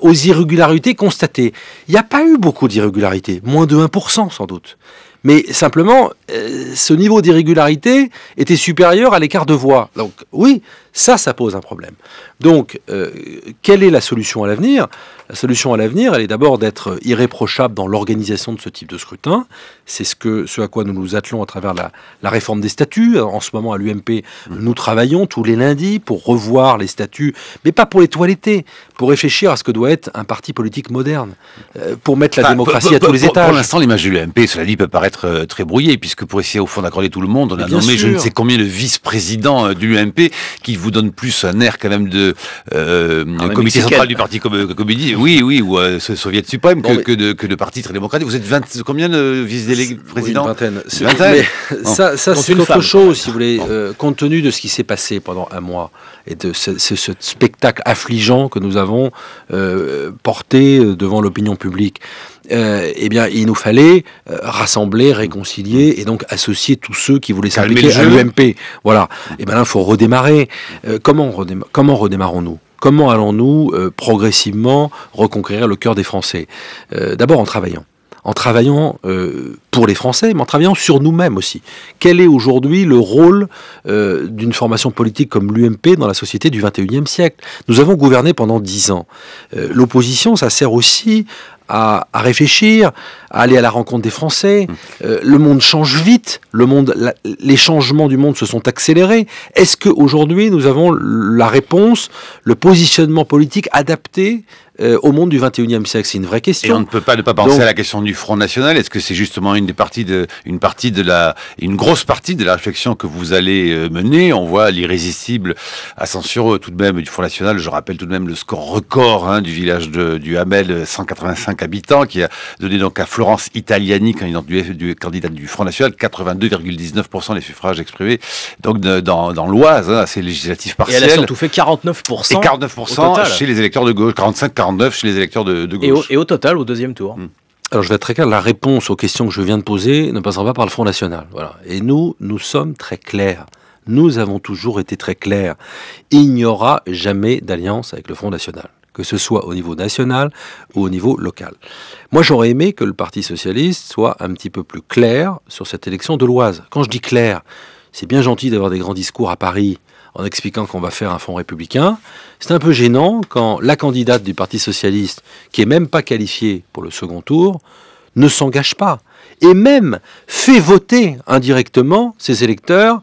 aux irrégularités constatées. Il n'y a pas eu beaucoup d'irrégularités, moins de 1% sans doute. Mais simplement, euh, ce niveau d'irrégularité était supérieur à l'écart de voix. Donc oui, ça, ça pose un problème. Donc, euh, quelle est la solution à l'avenir La solution à l'avenir, elle est d'abord d'être irréprochable dans l'organisation de ce type de scrutin. C'est ce, que, ce à quoi nous nous attelons à travers la, réforme des statuts. En ce moment, à l'UMP, mmh. nous travaillons tous les lundis pour revoir les statuts, mais pas pour les toiletter, pour réfléchir à ce que doit être un parti politique moderne, euh, pour mettre la démocratie à tous les étages. Pour l'instant, l'image de l'UMP, cela dit, peut paraître très brouillée, puisque pour essayer au fond d'accorder tout le monde, on a nommé je ne sais combien de vice-présidents euh, du UMP qui vous donne plus un air quand même de euh, ah, comité central du parti communiste, euh, oui, oui, ou euh, soviet suprême que, de, que parti très démocratique. Vous êtes combien de vice présidents Une vingtaine. ça, ça c'est autre chose, si vous voulez, compte tenu de ce qui s'est passé pendant un mois et de ce, ce spectacle affligeant que nous avons porté devant l'opinion publique. Euh, eh bien, il nous fallait euh, rassembler, réconcilier et donc associer tous ceux qui voulaient s'impliquer à l'UMP. Voilà. Et eh bien il faut redémarrer. Euh, comment, redémarrons-nous Comment allons-nous progressivement reconquérir le cœur des Français D'abord en travaillant en travaillant pour les Français, mais en travaillant sur nous-mêmes aussi. Quel est aujourd'hui le rôle d'une formation politique comme l'UMP dans la société du 21e siècle Nous avons gouverné pendant dix ans. L'opposition, ça sert aussi à, réfléchir, à aller à la rencontre des Français. Mmh. Euh, le monde change vite, le monde, les changements du monde se sont accélérés. Est-ce qu'aujourd'hui, nous avons la réponse, le positionnement politique adapté euh, au monde du 21e siècle C'est une vraie question. Et on ne peut pas ne pas penser à la question du Front National. Est-ce que c'est justement une des parties de, une partie de la, une grosse partie de la réflexion que vous allez euh, mener On voit l'irrésistible ascension euh, tout de même du Front National. Je rappelle tout de même le score record hein, du village de, du Hamel, 185 habitants, qui a donné donc à Florence Italiani, candidate du, du, du Front National, 82,19% des suffrages exprimés. Donc dans, dans l'Oise, hein, à ces législatives Et elle a surtout fait 49%. Et 49% chez les électeurs de gauche, 45, 40 chez les électeurs de, gauche. Et au, total, au deuxième tour. Hmm. Alors je vais être très clair, la réponse aux questions que je viens de poser ne passera pas par le Front National. Voilà. Et nous, nous sommes très clairs. Nous avons toujours été très clairs. Il n'y aura jamais d'alliance avec le Front National, que ce soit au niveau national ou au niveau local. Moi, j'aurais aimé que le Parti Socialiste soit un petit peu plus clair sur cette élection de l'Oise. Quand je dis clair, c'est bien gentil d'avoir des grands discours à Paris en expliquant qu'on va faire un fonds républicain. C'est un peu gênant quand la candidate du Parti socialiste, qui est même pas qualifiée pour le second tour, ne s'engage pas et même fait voter indirectement ses électeurs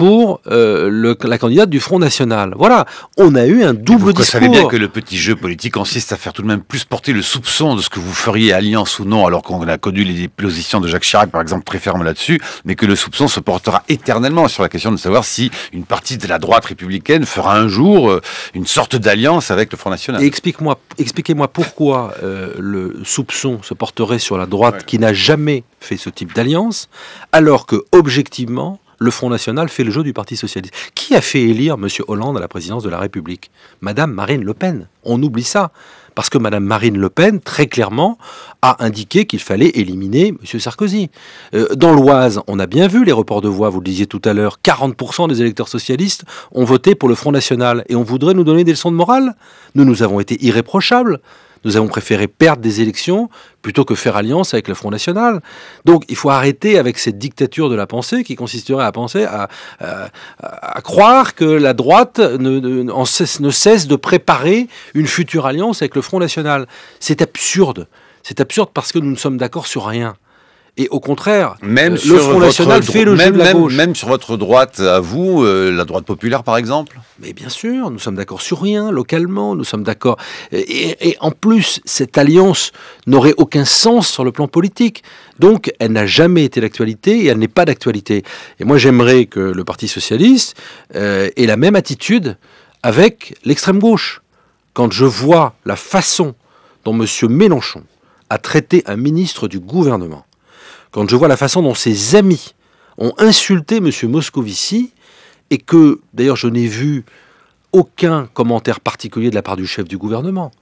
pour euh, la candidate du Front National. Voilà, on a eu un double discours. Vous savez bien que le petit jeu politique consiste à faire tout de même plus porter le soupçon de ce que vous feriez alliance ou non, alors qu'on a connu les positions de Jacques Chirac, par exemple, très fermes là-dessus, mais que le soupçon se portera éternellement sur la question de savoir si une partie de la droite républicaine fera un jour euh, une sorte d'alliance avec le Front National. Explique-moi, expliquez-moi pourquoi euh, le soupçon se porterait sur la droite qui n'a jamais fait ce type d'alliance, alors que objectivement, le Front National fait le jeu du Parti Socialiste. Qui a fait élire M. Hollande à la présidence de la République Madame Marine Le Pen. On oublie ça. Parce que Madame Marine Le Pen, très clairement, a indiqué qu'il fallait éliminer M. Sarkozy. Euh, dans l'Oise, on a bien vu les reports de voix, vous le disiez tout à l'heure, 40% des électeurs socialistes ont voté pour le Front National. Et on voudrait nous donner des leçons de morale Nous, nous avons été irréprochables. Nous avons préféré perdre des élections plutôt que faire alliance avec le Front National. Donc il faut arrêter avec cette dictature de la pensée qui consisterait à penser, à, croire que la droite ne cesse de préparer une future alliance avec le Front National. C'est absurde. C'est absurde parce que nous ne sommes d'accord sur rien. Et au contraire, euh, le Front National fait le même, jeu de la même, sur votre droite, à vous, euh, la droite populaire par exemple Mais bien sûr, nous sommes d'accord sur rien, localement, nous sommes d'accord. Et, en plus, cette alliance n'aurait aucun sens sur le plan politique. Donc, elle n'a jamais été d'actualité et elle n'est pas d'actualité. Et moi, j'aimerais que le Parti Socialiste euh, ait la même attitude avec l'extrême gauche. Quand je vois la façon dont M. Mélenchon a traité un ministre du gouvernement, quand je vois la façon dont ses amis ont insulté M. Moscovici, et que, d'ailleurs, je n'ai vu aucun commentaire particulier de la part du chef du gouvernement.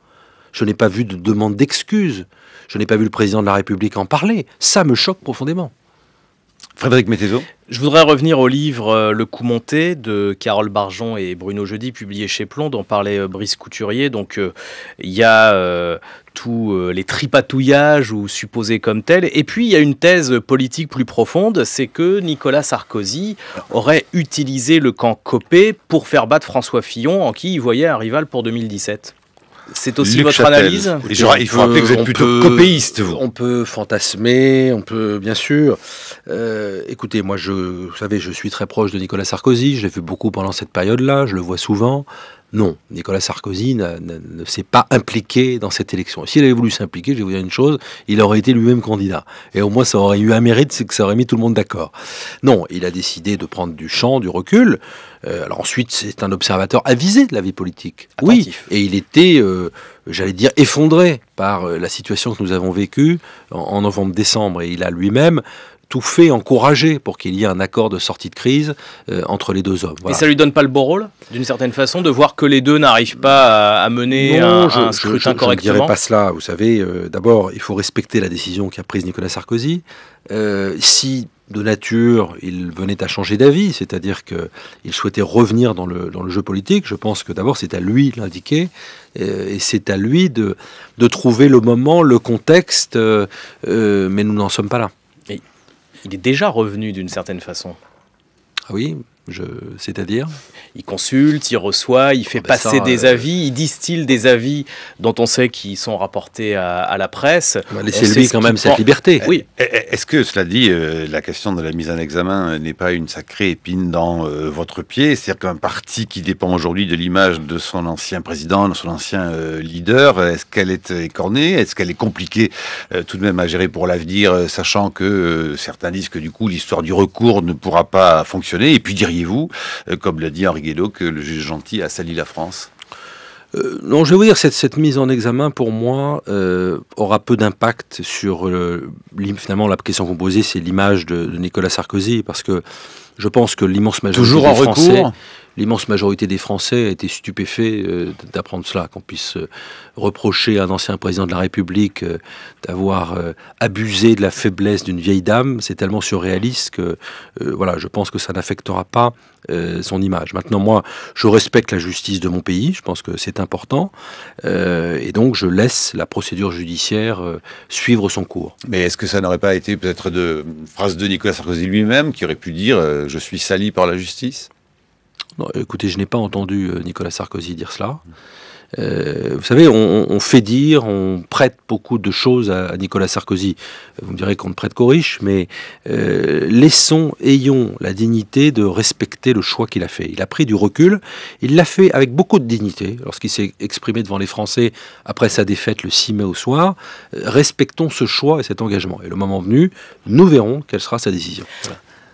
Je n'ai pas vu de demande d'excuses. Je n'ai pas vu le président de la République en parler. Ça me choque profondément. Frédéric Mettezo Je voudrais revenir au livre euh, Le coup monté de Carole Barjon et Bruno Jeudi, publié chez Plon, dont parlait euh, Brice Couturier. Donc euh, il y a tous les tripatouillages ou supposés comme tels. Et puis il y a une thèse politique plus profonde, c'est que Nicolas Sarkozy aurait utilisé le camp Copé pour faire battre François Fillon, en qui il voyait un rival pour 2017. C'est aussi votre analyse. il faut rappeler que vous êtes plutôt copéiste, vous. On peut fantasmer, on peut, bien sûr. Euh, écoutez, moi, je, vous savez, je suis très proche de Nicolas Sarkozy. Je l'ai vu beaucoup pendant cette période-là. Je le vois souvent. Non, Nicolas Sarkozy ne, ne s'est pas impliqué dans cette élection. S'il avait voulu s'impliquer, je vais vous dire une chose, il aurait été lui-même candidat. Et au moins, ça aurait eu un mérite, c'est que ça aurait mis tout le monde d'accord. Non, il a décidé de prendre du champ, du recul. Euh, alors ensuite, c'est un observateur avisé de la vie politique. Oui, et il était, euh, j'allais dire, effondré par euh, la situation que nous avons vécue en, novembre-décembre. Et il a lui-même tout fait, encouragé pour qu'il y ait un accord de sortie de crise entre les deux hommes. Mais Et ça lui donne pas le bon rôle, d'une certaine façon, de voir que les deux n'arrivent pas à, mener un, scrutin correctement Je ne dirais pas cela. Vous savez, d'abord, il faut respecter la décision qu'a prise Nicolas Sarkozy. si de nature, il venait à changer d'avis, c'est-à-dire qu'il souhaitait revenir dans le, jeu politique. Je pense que d'abord, c'est à lui de l'indiquer, euh, et, c'est à lui de, de, trouver le moment, le contexte, euh, euh, mais nous n'en sommes pas là. il est déjà revenu d'une certaine façon. Ah oui, c'est-à-dire Il consulte, il reçoit, il fait ah, ben passer des euh, avis, il distille des avis dont on sait qu'ils sont rapportés à, la presse. Bah, lui quand même cette liberté. Eh, oui. Eh, eh, est-ce que, cela dit, euh, la question de la mise en examen euh, n'est pas une sacrée épine dans votre pied C'est-à-dire qu'un parti qui dépend aujourd'hui de l'image de son ancien président, de son ancien leader, est-ce qu'elle est écornée Est-ce qu'elle est compliquée tout de même à gérer pour l'avenir, sachant que certains disent que du coup l'histoire du recours ne pourra pas fonctionner Et puis dire et vous euh, comme l'a dit Henri Guédot, que le juge gentil a sali la France euh, non, je vais vous dire, cette, cette mise en examen, pour moi, euh, aura peu d'impact sur... finalement, la question composée, c'est l'image de, Nicolas Sarkozy, parce que je pense que l'immense majorité toujours en Français... Recours l'immense majorité des Français a été stupéfait euh, d'apprendre cela, qu'on puisse euh, reprocher à un ancien président de la République euh, d'avoir abusé de la faiblesse d'une vieille dame. C'est tellement surréaliste que, voilà, je pense que ça n'affectera pas son image. Maintenant, moi, je respecte la justice de mon pays, je pense que c'est important, et donc je laisse la procédure judiciaire suivre son cours. Mais est-ce que ça n'aurait pas été peut-être de phrase de Nicolas Sarkozy lui-même qui aurait pu dire je suis sali par la justice non, écoutez, je n'ai pas entendu euh, Nicolas Sarkozy dire cela. Euh, vous savez, on, fait dire, on prête beaucoup de choses à, Nicolas Sarkozy. Vous me direz qu'on ne prête qu'aux riches, mais euh, laissons, ayons la dignité de respecter le choix qu'il a fait. Il a pris du recul, il l'a fait avec beaucoup de dignité lorsqu'il s'est exprimé devant les Français après sa défaite le 6 mai au soir. respectons ce choix et cet engagement. Et le moment venu, nous verrons quelle sera sa décision.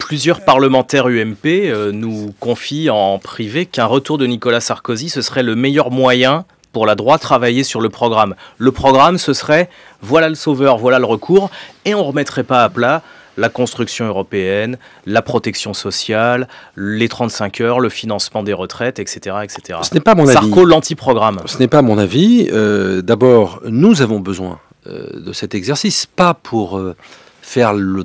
Plusieurs parlementaires UMP euh, nous confient en privé qu'un retour de Nicolas Sarkozy, ce serait le meilleur moyen pour la droite travailler sur le programme. Le programme, ce serait voilà le sauveur, voilà le recours, et on ne remettrait pas à plat la construction européenne, la protection sociale, les 35 heures, le financement des retraites, etc. etc. Ce n'est pas mon Sarko, l'anti-programme. Ce n'est pas mon avis. Euh, d'abord, nous avons besoin euh, de cet exercice, pas pour faire le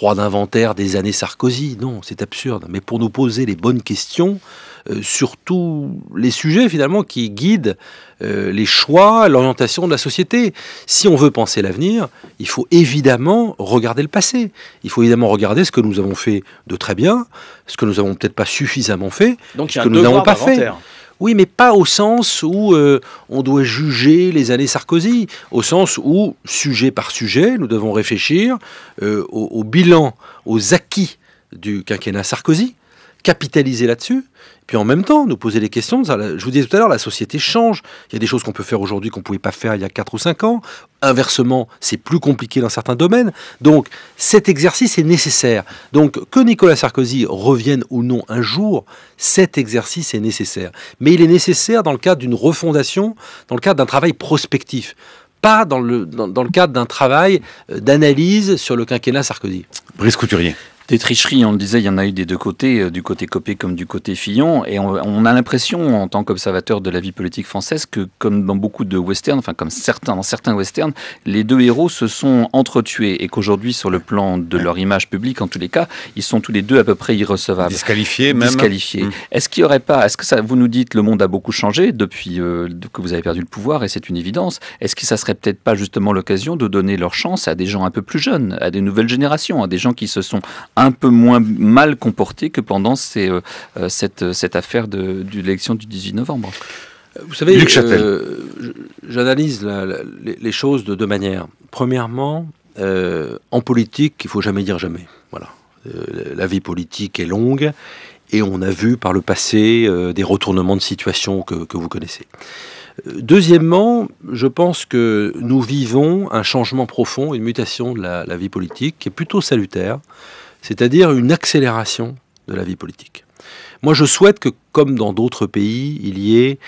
trois d'inventaire des années Sarkozy. Non, c'est absurde. Mais pour nous poser les bonnes questions euh, sur tous les sujets finalement qui guident euh, les choix, l'orientation de la société. Si on veut penser l'avenir, il faut évidemment regarder le passé. Il faut évidemment regarder ce que nous avons fait de très bien, ce que nous avons peut-être pas suffisamment fait, Donc, ce que nous n'avons pas fait. Oui, mais pas au sens où euh, on doit juger les années Sarkozy, au sens où, sujet par sujet, nous devons réfléchir euh, au, au bilan, aux acquis du quinquennat Sarkozy, capitaliser là-dessus puis en même temps, nous poser les questions. je vous disais tout à l'heure, la société change. Il y a des choses qu'on peut faire aujourd'hui qu'on ne pouvait pas faire il y a 4 ou 5 ans. Inversement, c'est plus compliqué dans certains domaines. Donc cet exercice est nécessaire. Donc que Nicolas Sarkozy revienne ou non un jour, cet exercice est nécessaire. Mais il est nécessaire dans le cadre d'une refondation, dans le cadre d'un travail prospectif pas dans le, dans le cadre d'un travail euh, d'analyse sur le quinquennat Sarkozy. Brice Couturier. Des tricheries, on le disait, il y en a eu des deux côtés, euh, du côté Copé comme du côté Fillon. Et on, a l'impression, en tant qu'observateur de la vie politique française, que comme dans beaucoup de westerns, enfin comme certains, dans certains westerns, les deux héros se sont entretués et qu'aujourd'hui, sur le plan de leur image publique, en tous les cas, ils sont tous les deux à peu près irrecevables. Disqualifiés même. Disqualifiés. Mmh. Est-ce qu'il n'y aurait pas, est-ce que ça, vous nous dites, le monde a beaucoup changé depuis euh, que vous avez perdu le pouvoir et c'est une évidence. Est-ce que ça serait peut-être pas justement l'occasion de donner leur chance à des gens un peu plus jeunes, à des nouvelles générations, à des gens qui se sont un peu moins mal comporté que pendant euh, euh, euh, cette, affaire de, l'élection du 18 novembre. Vous savez, j'analyse les choses de deux manières. Premièrement, en politique, il faut jamais dire jamais. Voilà. la vie politique est longue et on a vu par le passé des retournements de situation que, vous connaissez. Deuxièmement, je pense que nous vivons un changement profond, une mutation de la vie politique qui est plutôt salutaire c'est-à-dire une accélération de la vie politique. Moi, je souhaite que, comme dans d'autres pays, il y ait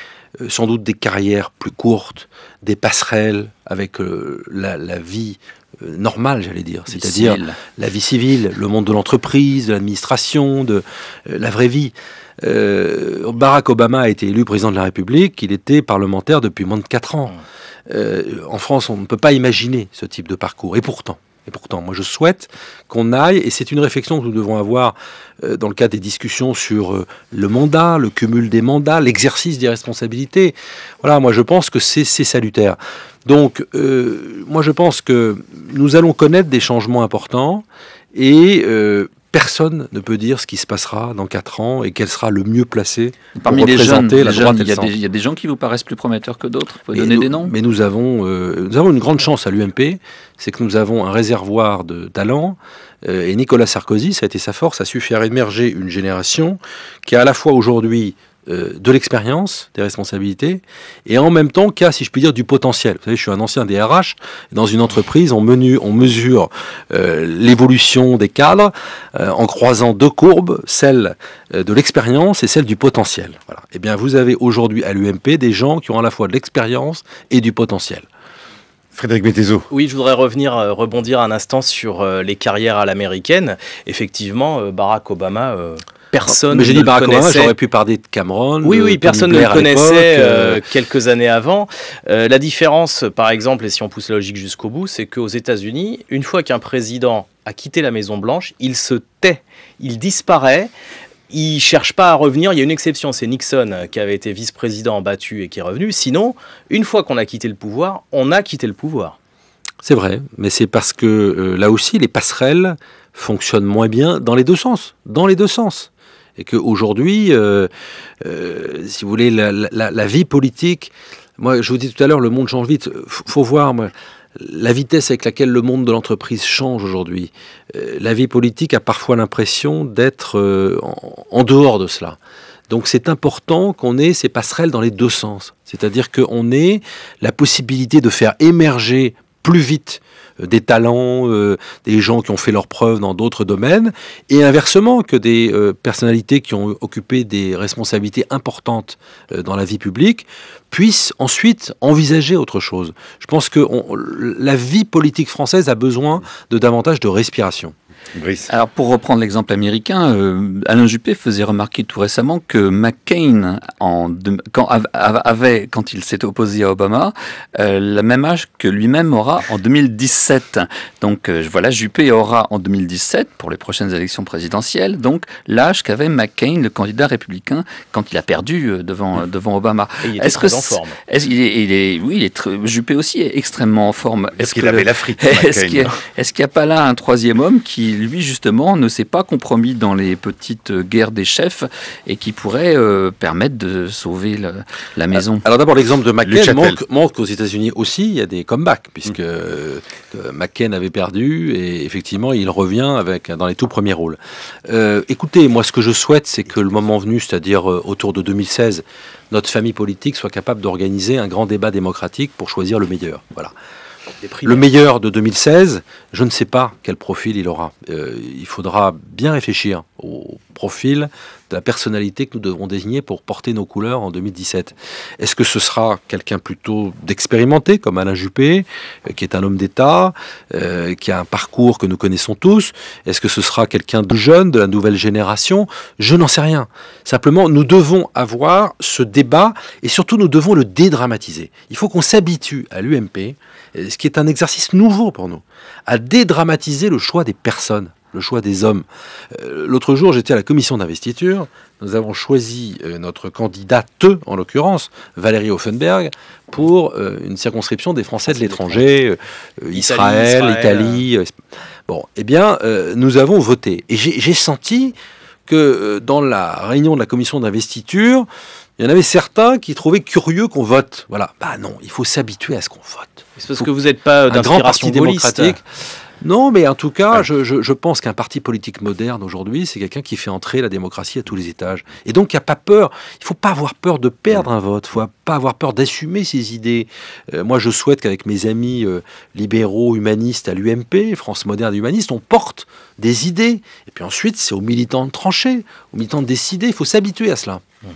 euh, sans doute des carrières plus courtes, des passerelles avec euh, la, vie euh, normale, j'allais dire, c'est-à-dire la vie civile, le monde de l'entreprise, de l'administration, de la vraie vie. Barack Obama a été élu président de la République, il était parlementaire depuis moins de 4 ans. Mmh. en France, on ne peut pas imaginer ce type de parcours, et pourtant. Et pourtant, moi, je souhaite qu'on aille, et c'est une réflexion que nous devons avoir euh, dans le cadre des discussions sur euh, le mandat, le cumul des mandats, l'exercice des responsabilités. Voilà, moi, je pense que c'est salutaire. Donc, euh, moi, je pense que nous allons connaître des changements importants, et personne ne peut dire ce qui se passera dans 4 ans et quel sera le mieux placé pour Parmi les jeunes, les Il y a des gens qui vous paraissent plus prometteurs que d'autres. Vous pouvez donner des noms Mais nous avons, euh, nous avons une grande chance à l'UMP, c'est que nous avons un réservoir de talents. Euh, et Nicolas Sarkozy, ça a été sa force, a su faire émerger une génération qui est à la fois aujourd'hui euh, de l'expérience, des responsabilités, et en même temps qu'à, si je puis dire, du potentiel. Vous savez, je suis un ancien DRH, Dans une entreprise, on, menu, on mesure euh, l'évolution des cadres euh, en croisant deux courbes, celle de l'expérience et celle du potentiel. Voilà. Eh bien, vous avez aujourd'hui à l'UMP des gens qui ont à la fois de l'expérience et du potentiel. Frédéric Bettezo. Oui, je voudrais revenir, rebondir un instant sur les carrières à l'américaine. Effectivement, Barack Obama personne. Mais j'ai dit Barack Obama, j'aurais pu parler de Cameron. Oui, oui, personne ne le connaissait euh, euh, quelques années avant. Euh, la différence, par exemple, et si on pousse la logique jusqu'au bout, c'est qu'aux États-Unis, une fois qu'un président a quitté la Maison Blanche, il se tait, il disparaît il cherche pas à revenir. Il y a une exception, c'est Nixon qui avait été vice-président battu et qui est revenu. Sinon, une fois qu'on a quitté le pouvoir, on a quitté le pouvoir. C'est vrai, mais c'est parce que là aussi, les passerelles fonctionnent moins bien dans les deux sens. Dans les deux sens. Et qu'aujourd'hui, euh, euh, si vous voulez, la, vie politique, moi je vous dis tout à l'heure, le monde change vite. Il faut voir la vitesse avec laquelle le monde de l'entreprise change aujourd'hui. Euh, la vie politique a parfois l'impression d'être en, en, dehors de cela. Donc c'est important qu'on ait ces passerelles dans les deux sens. C'est-à-dire qu'on ait la possibilité de faire émerger plus vite euh, des talents, euh, des gens qui ont fait leurs preuves dans d'autres domaines, et inversement, que des euh, personnalités qui ont occupé des responsabilités importantes dans la vie publique puissent ensuite envisager autre chose. Je pense que la vie politique française a besoin de davantage de respiration. Alors pour reprendre l'exemple américain, euh, Alain Juppé faisait remarquer tout récemment que McCain, en, avait, quand il s'est opposé à Obama, euh, le même âge que lui-même aura en 2017. Donc euh, voilà, Juppé aura en 2017, pour les prochaines élections présidentielles, donc l'âge qu'avait McCain, le candidat républicain, quand il a perdu devant, devant Obama. Est-ce que en forme. Est il est, il est, oui, il est Juppé aussi est extrêmement en forme. Est-ce qu'il avait l'Afrique Est-ce qu'il n'y a pas là un troisième homme qui lui, justement, ne s'est pas compromis dans les petites guerres des chefs et qui pourrait euh, permettre de sauver la, ah, maison. Alors d'abord, l'exemple de McCain montre, qu'aux États-Unis aussi, il y a des comebacks, puisque mm. euh, euh, McCain avait perdu et effectivement, il revient avec dans les tout premiers rôles. écoutez, moi, ce que je souhaite, c'est que le moment venu, c'est-à-dire autour de 2016, notre famille politique soit capable d'organiser un grand débat démocratique pour choisir le meilleur. Voilà. Le meilleur de 2016, je ne sais pas quel profil il aura. Euh, il faudra bien réfléchir au profil de la personnalité que nous devrons désigner pour porter nos couleurs en 2017. Est-ce que ce sera quelqu'un plutôt d'expérimenté, comme Alain Juppé, euh, qui est un homme d'État, euh, qui a un parcours que nous connaissons tous Est-ce que ce sera quelqu'un de jeune, de la nouvelle génération Je n'en sais rien. Simplement, nous devons avoir ce débat et surtout nous devons le dédramatiser. Il faut qu'on s'habitue à l'UMP euh, ce qui est un exercice nouveau pour nous, à dédramatiser le choix des personnes, le choix des hommes. Euh, l'autre jour, j'étais à la commission d'investiture, nous avons choisi euh, notre candidate, en l'occurrence, Valérie Offenberg, pour une circonscription des Français de l'étranger, Israël, Italie. Italie. Bon, eh bien, nous avons voté. Et j'ai senti que dans la réunion de la commission d'investiture, il y en avait certains qui trouvaient curieux qu'on vote. Voilà. Bah non, il faut s'habituer à ce qu'on vote. C'est parce que vous n'êtes pas d'un grand parti démocratique. Non, mais en tout cas, ah. je, pense qu'un parti politique moderne aujourd'hui, c'est quelqu'un qui fait entrer la démocratie à tous les étages. Et donc, il n'y a pas peur. Il ne faut pas avoir peur de perdre mm. un vote. Il ne faut pas avoir peur d'assumer ses idées. Euh, moi, je souhaite qu'avec mes amis euh, libéraux, humanistes à l'UMP, France moderne humaniste, on porte des idées. Et puis ensuite, c'est aux militants de trancher, aux militants de décider. Il faut s'habituer à cela. Mmh.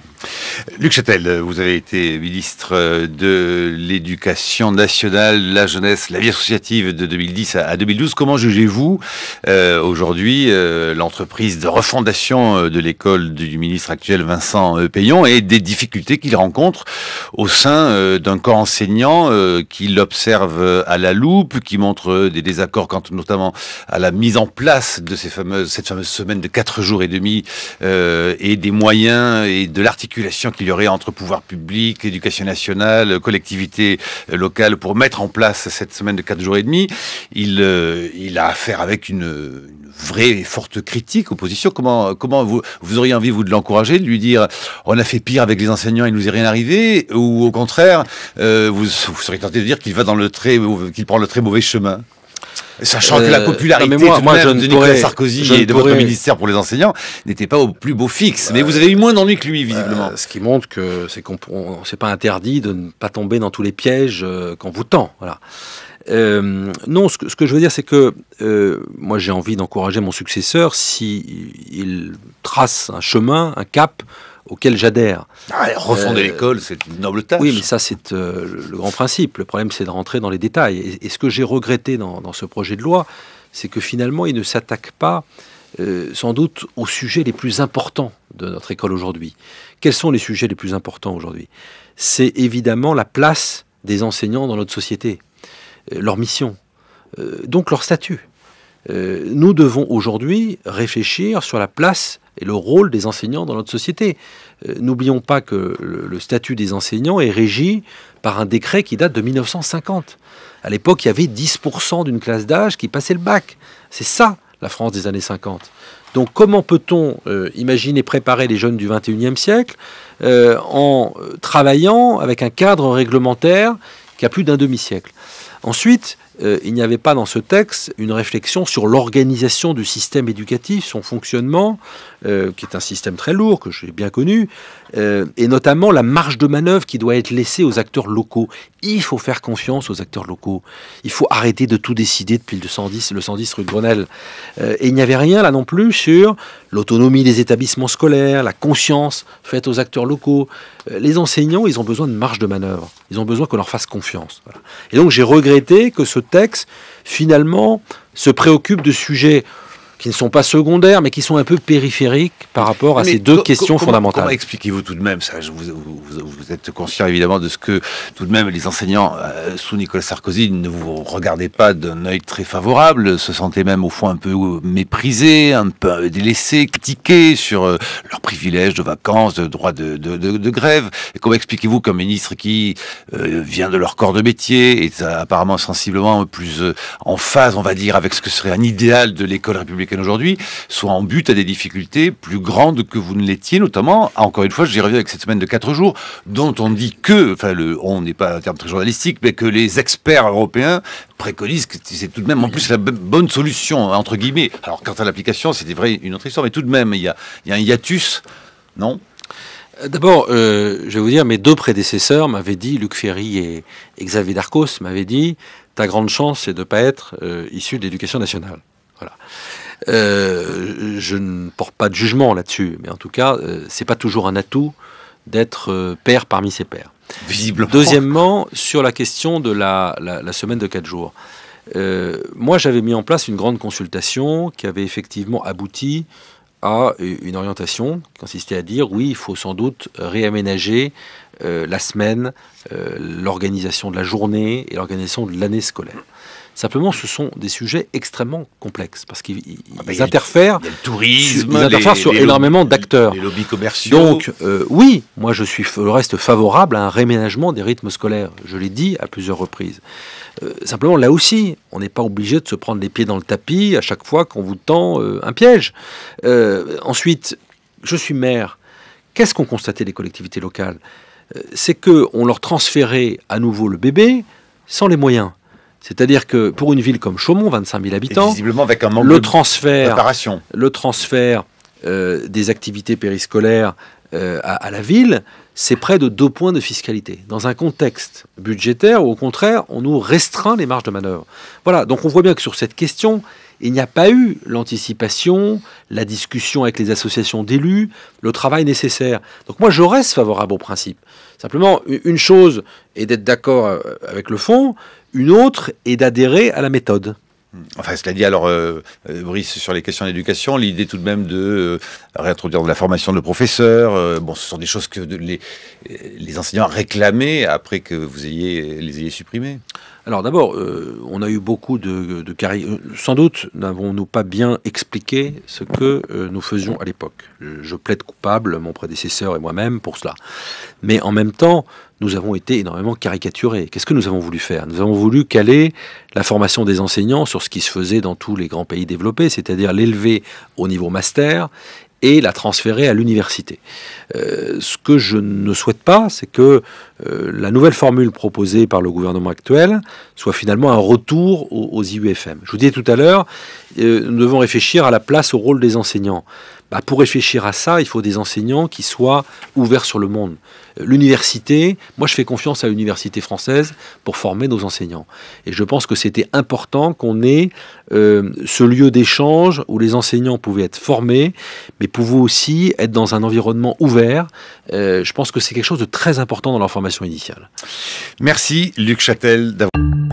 Luc Châtel, vous avez été ministre de l'Éducation nationale, la jeunesse, la vie associative de 2010 à 2012. Comment jugez-vous euh, aujourd'hui euh, l'entreprise de refondation euh, de l'école du ministre actuel Vincent Payon et des difficultés qu'il rencontre au sein d'un corps enseignant qui l'observe à la loupe, qui montre des désaccords quant notamment à la mise en place de ces fameuses, cette fameuse semaine de 4 jours et demi euh, et des moyens et de l'articulation qu'il y aurait entre pouvoir public, éducation nationale, collectivité locale pour mettre en place cette semaine de 4 jours et demi. Il, euh, il a affaire avec une, vraie et forte critique, opposition. Comment, comment vous, auriez envie, vous, de l'encourager, de lui dire on a fait pire avec les enseignants, il nous est rien arrivé Ou au contraire, euh, vous, vous serez tenté de dire qu'il va dans le très, qu'il prend le très mauvais chemin Sachant que la euh, popularité moi, de Nicolas Sarkozy et de votre ministère pour les enseignants n'était pas au plus beau fixe. mais vous avez eu moins d'ennuis que lui, visiblement. Euh, ce qui montre que c'est qu'on pas interdit de ne pas tomber dans tous les pièges euh, qu'on vous tend. Voilà. non, ce que, je veux dire, c'est que moi j'ai envie d'encourager mon successeur si trace un chemin, un cap auquel j'adhère. Ah, euh, refonder l'école, c'est une noble tâche. Oui, mais ça, c'est euh, le grand principe. Le problème, c'est de rentrer dans les détails. Et, ce que j'ai regretté dans, ce projet de loi, c'est que finalement, il ne s'attaque pas, euh, sans doute, aux sujets les plus importants de notre école aujourd'hui. Quels sont les sujets les plus importants aujourd'hui C'est évidemment la place des enseignants dans notre société, leur mission, donc leur statut. Euh, nous devons aujourd'hui réfléchir sur la place et le rôle des enseignants dans notre société. Euh, n'oublions pas que le, statut des enseignants est régi par un décret qui date de 1950. À l'époque, il y avait 10% d'une classe d'âge qui passait le bac. C'est ça la France des années 50. Donc comment peut-on euh, imaginer préparer les jeunes du 21e siècle en travaillant avec un cadre réglementaire qui a plus d'un demi-siècle Ensuite, euh, il n'y avait pas dans ce texte une réflexion sur l'organisation du système éducatif, son fonctionnement, euh, qui est un système très lourd, que j'ai bien connu, euh, et notamment la marge de manœuvre qui doit être laissée aux acteurs locaux. Il faut faire confiance aux acteurs locaux. Il faut arrêter de tout décider depuis le 110, le 110 rue Grenelle. et il n'y avait rien là non plus sur l'autonomie des établissements scolaires, la conscience faite aux acteurs locaux. les enseignants, ils ont besoin de marge de manœuvre. Ils ont besoin qu'on leur fasse confiance. Et donc j'ai regretté que ce texte, finalement, se préoccupe de sujets qui ne sont pas secondaires, mais qui sont un peu périphériques par rapport à ces deux questions fondamentales. Comment expliquez-vous tout de même ça vous, vous, êtes conscient évidemment de ce que tout de même les enseignants euh, sous Nicolas Sarkozy ne vous regardaient pas d'un œil très favorable, se sentaient même au fond un peu méprisés, un peu délaissés, critiqués sur euh, leurs privilèges de vacances, de droit de, grève. comment expliquez-vous qu'un ministre qui euh, vient de leur corps de métier est apparemment sensiblement plus en phase, on va dire, avec ce que serait un idéal de l'école républicaine aujourd'hui soit en but à des difficultés plus grandes que vous ne l'étiez, notamment, encore une fois, j'y reviens avec cette semaine de quatre jours, dont on dit que, enfin, le, on n'est pas un terme très journalistique, mais que les experts européens préconisent que c'est tout de même en plus la bonne solution, hein, entre guillemets. Alors, quant à l'application, c'est une autre histoire, mais tout de même, il y a, un hiatus, non euh, D'abord, euh, je vais vous dire, mes deux prédécesseurs m'avaient dit, Luc Ferry et, Xavier Darcos m'avaient dit, ta grande chance, c'est de ne pas être euh, issu de l'éducation nationale. Voilà. Euh, je ne porte pas de jugement là-dessus, mais en tout cas, ce euh, c'est pas toujours un atout d'être euh, père parmi ses pairs. Visiblement. Deuxièmement, sur la question de la, la semaine de 4 jours. moi, j'avais mis en place une grande consultation qui avait effectivement abouti à une orientation qui consistait à dire oui, il faut sans doute réaménager la semaine, l'organisation de la journée et l'organisation de l'année scolaire. Simplement, ce sont des sujets extrêmement complexes parce qu'ils ah bah, interfèrent. tourisme, ils interfèrent sur énormément d'acteurs. Les lobbies commerciaux. Donc, euh, oui, moi je suis le reste favorable à un réménagement des rythmes scolaires. Je l'ai dit à plusieurs reprises. Euh, simplement, là aussi, on n'est pas obligé de se prendre les pieds dans le tapis à chaque fois qu'on vous tend euh, un piège. ensuite, je suis maire. Qu'est-ce qu'ont constaté les collectivités locales C'est qu'on leur transférait à nouveau le bébé sans les moyens. C'est-à-dire que pour une ville comme Chaumont, 25 000 habitants, le, transfert, euh, des activités périscolaires euh, à, la ville, c'est près de deux points de fiscalité, dans un contexte budgétaire où au contraire, on nous restreint les marges de manœuvre. Voilà, donc on voit bien que sur cette question, il n'y a pas eu l'anticipation, la discussion avec les associations d'élus, le travail nécessaire. Donc moi, je reste favorable au principe. Simplement, une chose est d'être d'accord euh, avec le fond, une autre est d'adhérer à la méthode. Mmh. Enfin, cela dit, alors, euh, euh, Brice, sur les questions d'éducation, l'idée tout de même de euh, réintroduire de la formation de professeurs, bon, ce sont des choses que les, les, enseignants réclamaient après que vous ayez, les ayez supprimées. Alors d'abord, on a eu beaucoup de, de carrières. Sans doute n'avons-nous pas bien expliqué ce que nous faisions à l'époque. je plaide coupable, mon prédécesseur et moi-même, pour cela. Mais en même temps, nous avons été énormément caricaturés. Qu'est-ce que nous avons voulu faire Nous avons voulu caler la formation des enseignants sur ce qui se faisait dans tous les grands pays développés, c'est-à-dire l'élever au niveau master et la transférer à l'université. Euh, ce que je ne souhaite pas, c'est que euh, la nouvelle formule proposée par le gouvernement actuel soit finalement un retour aux, IUFM. Je vous disais tout à l'heure, euh, nous devons réfléchir à la place, au rôle des enseignants. Bah, pour réfléchir à ça, il faut des enseignants qui soient ouverts sur le monde. L'université, moi je fais confiance à l'université française pour former nos enseignants. Et je pense que c'était important qu'on ait euh, ce lieu d'échange où les enseignants pouvaient être formés, mais pouvaient aussi être dans un environnement ouvert. Euh, je pense que c'est quelque chose de très important dans leur formation initiale. Merci Luc Châtel d'avoir...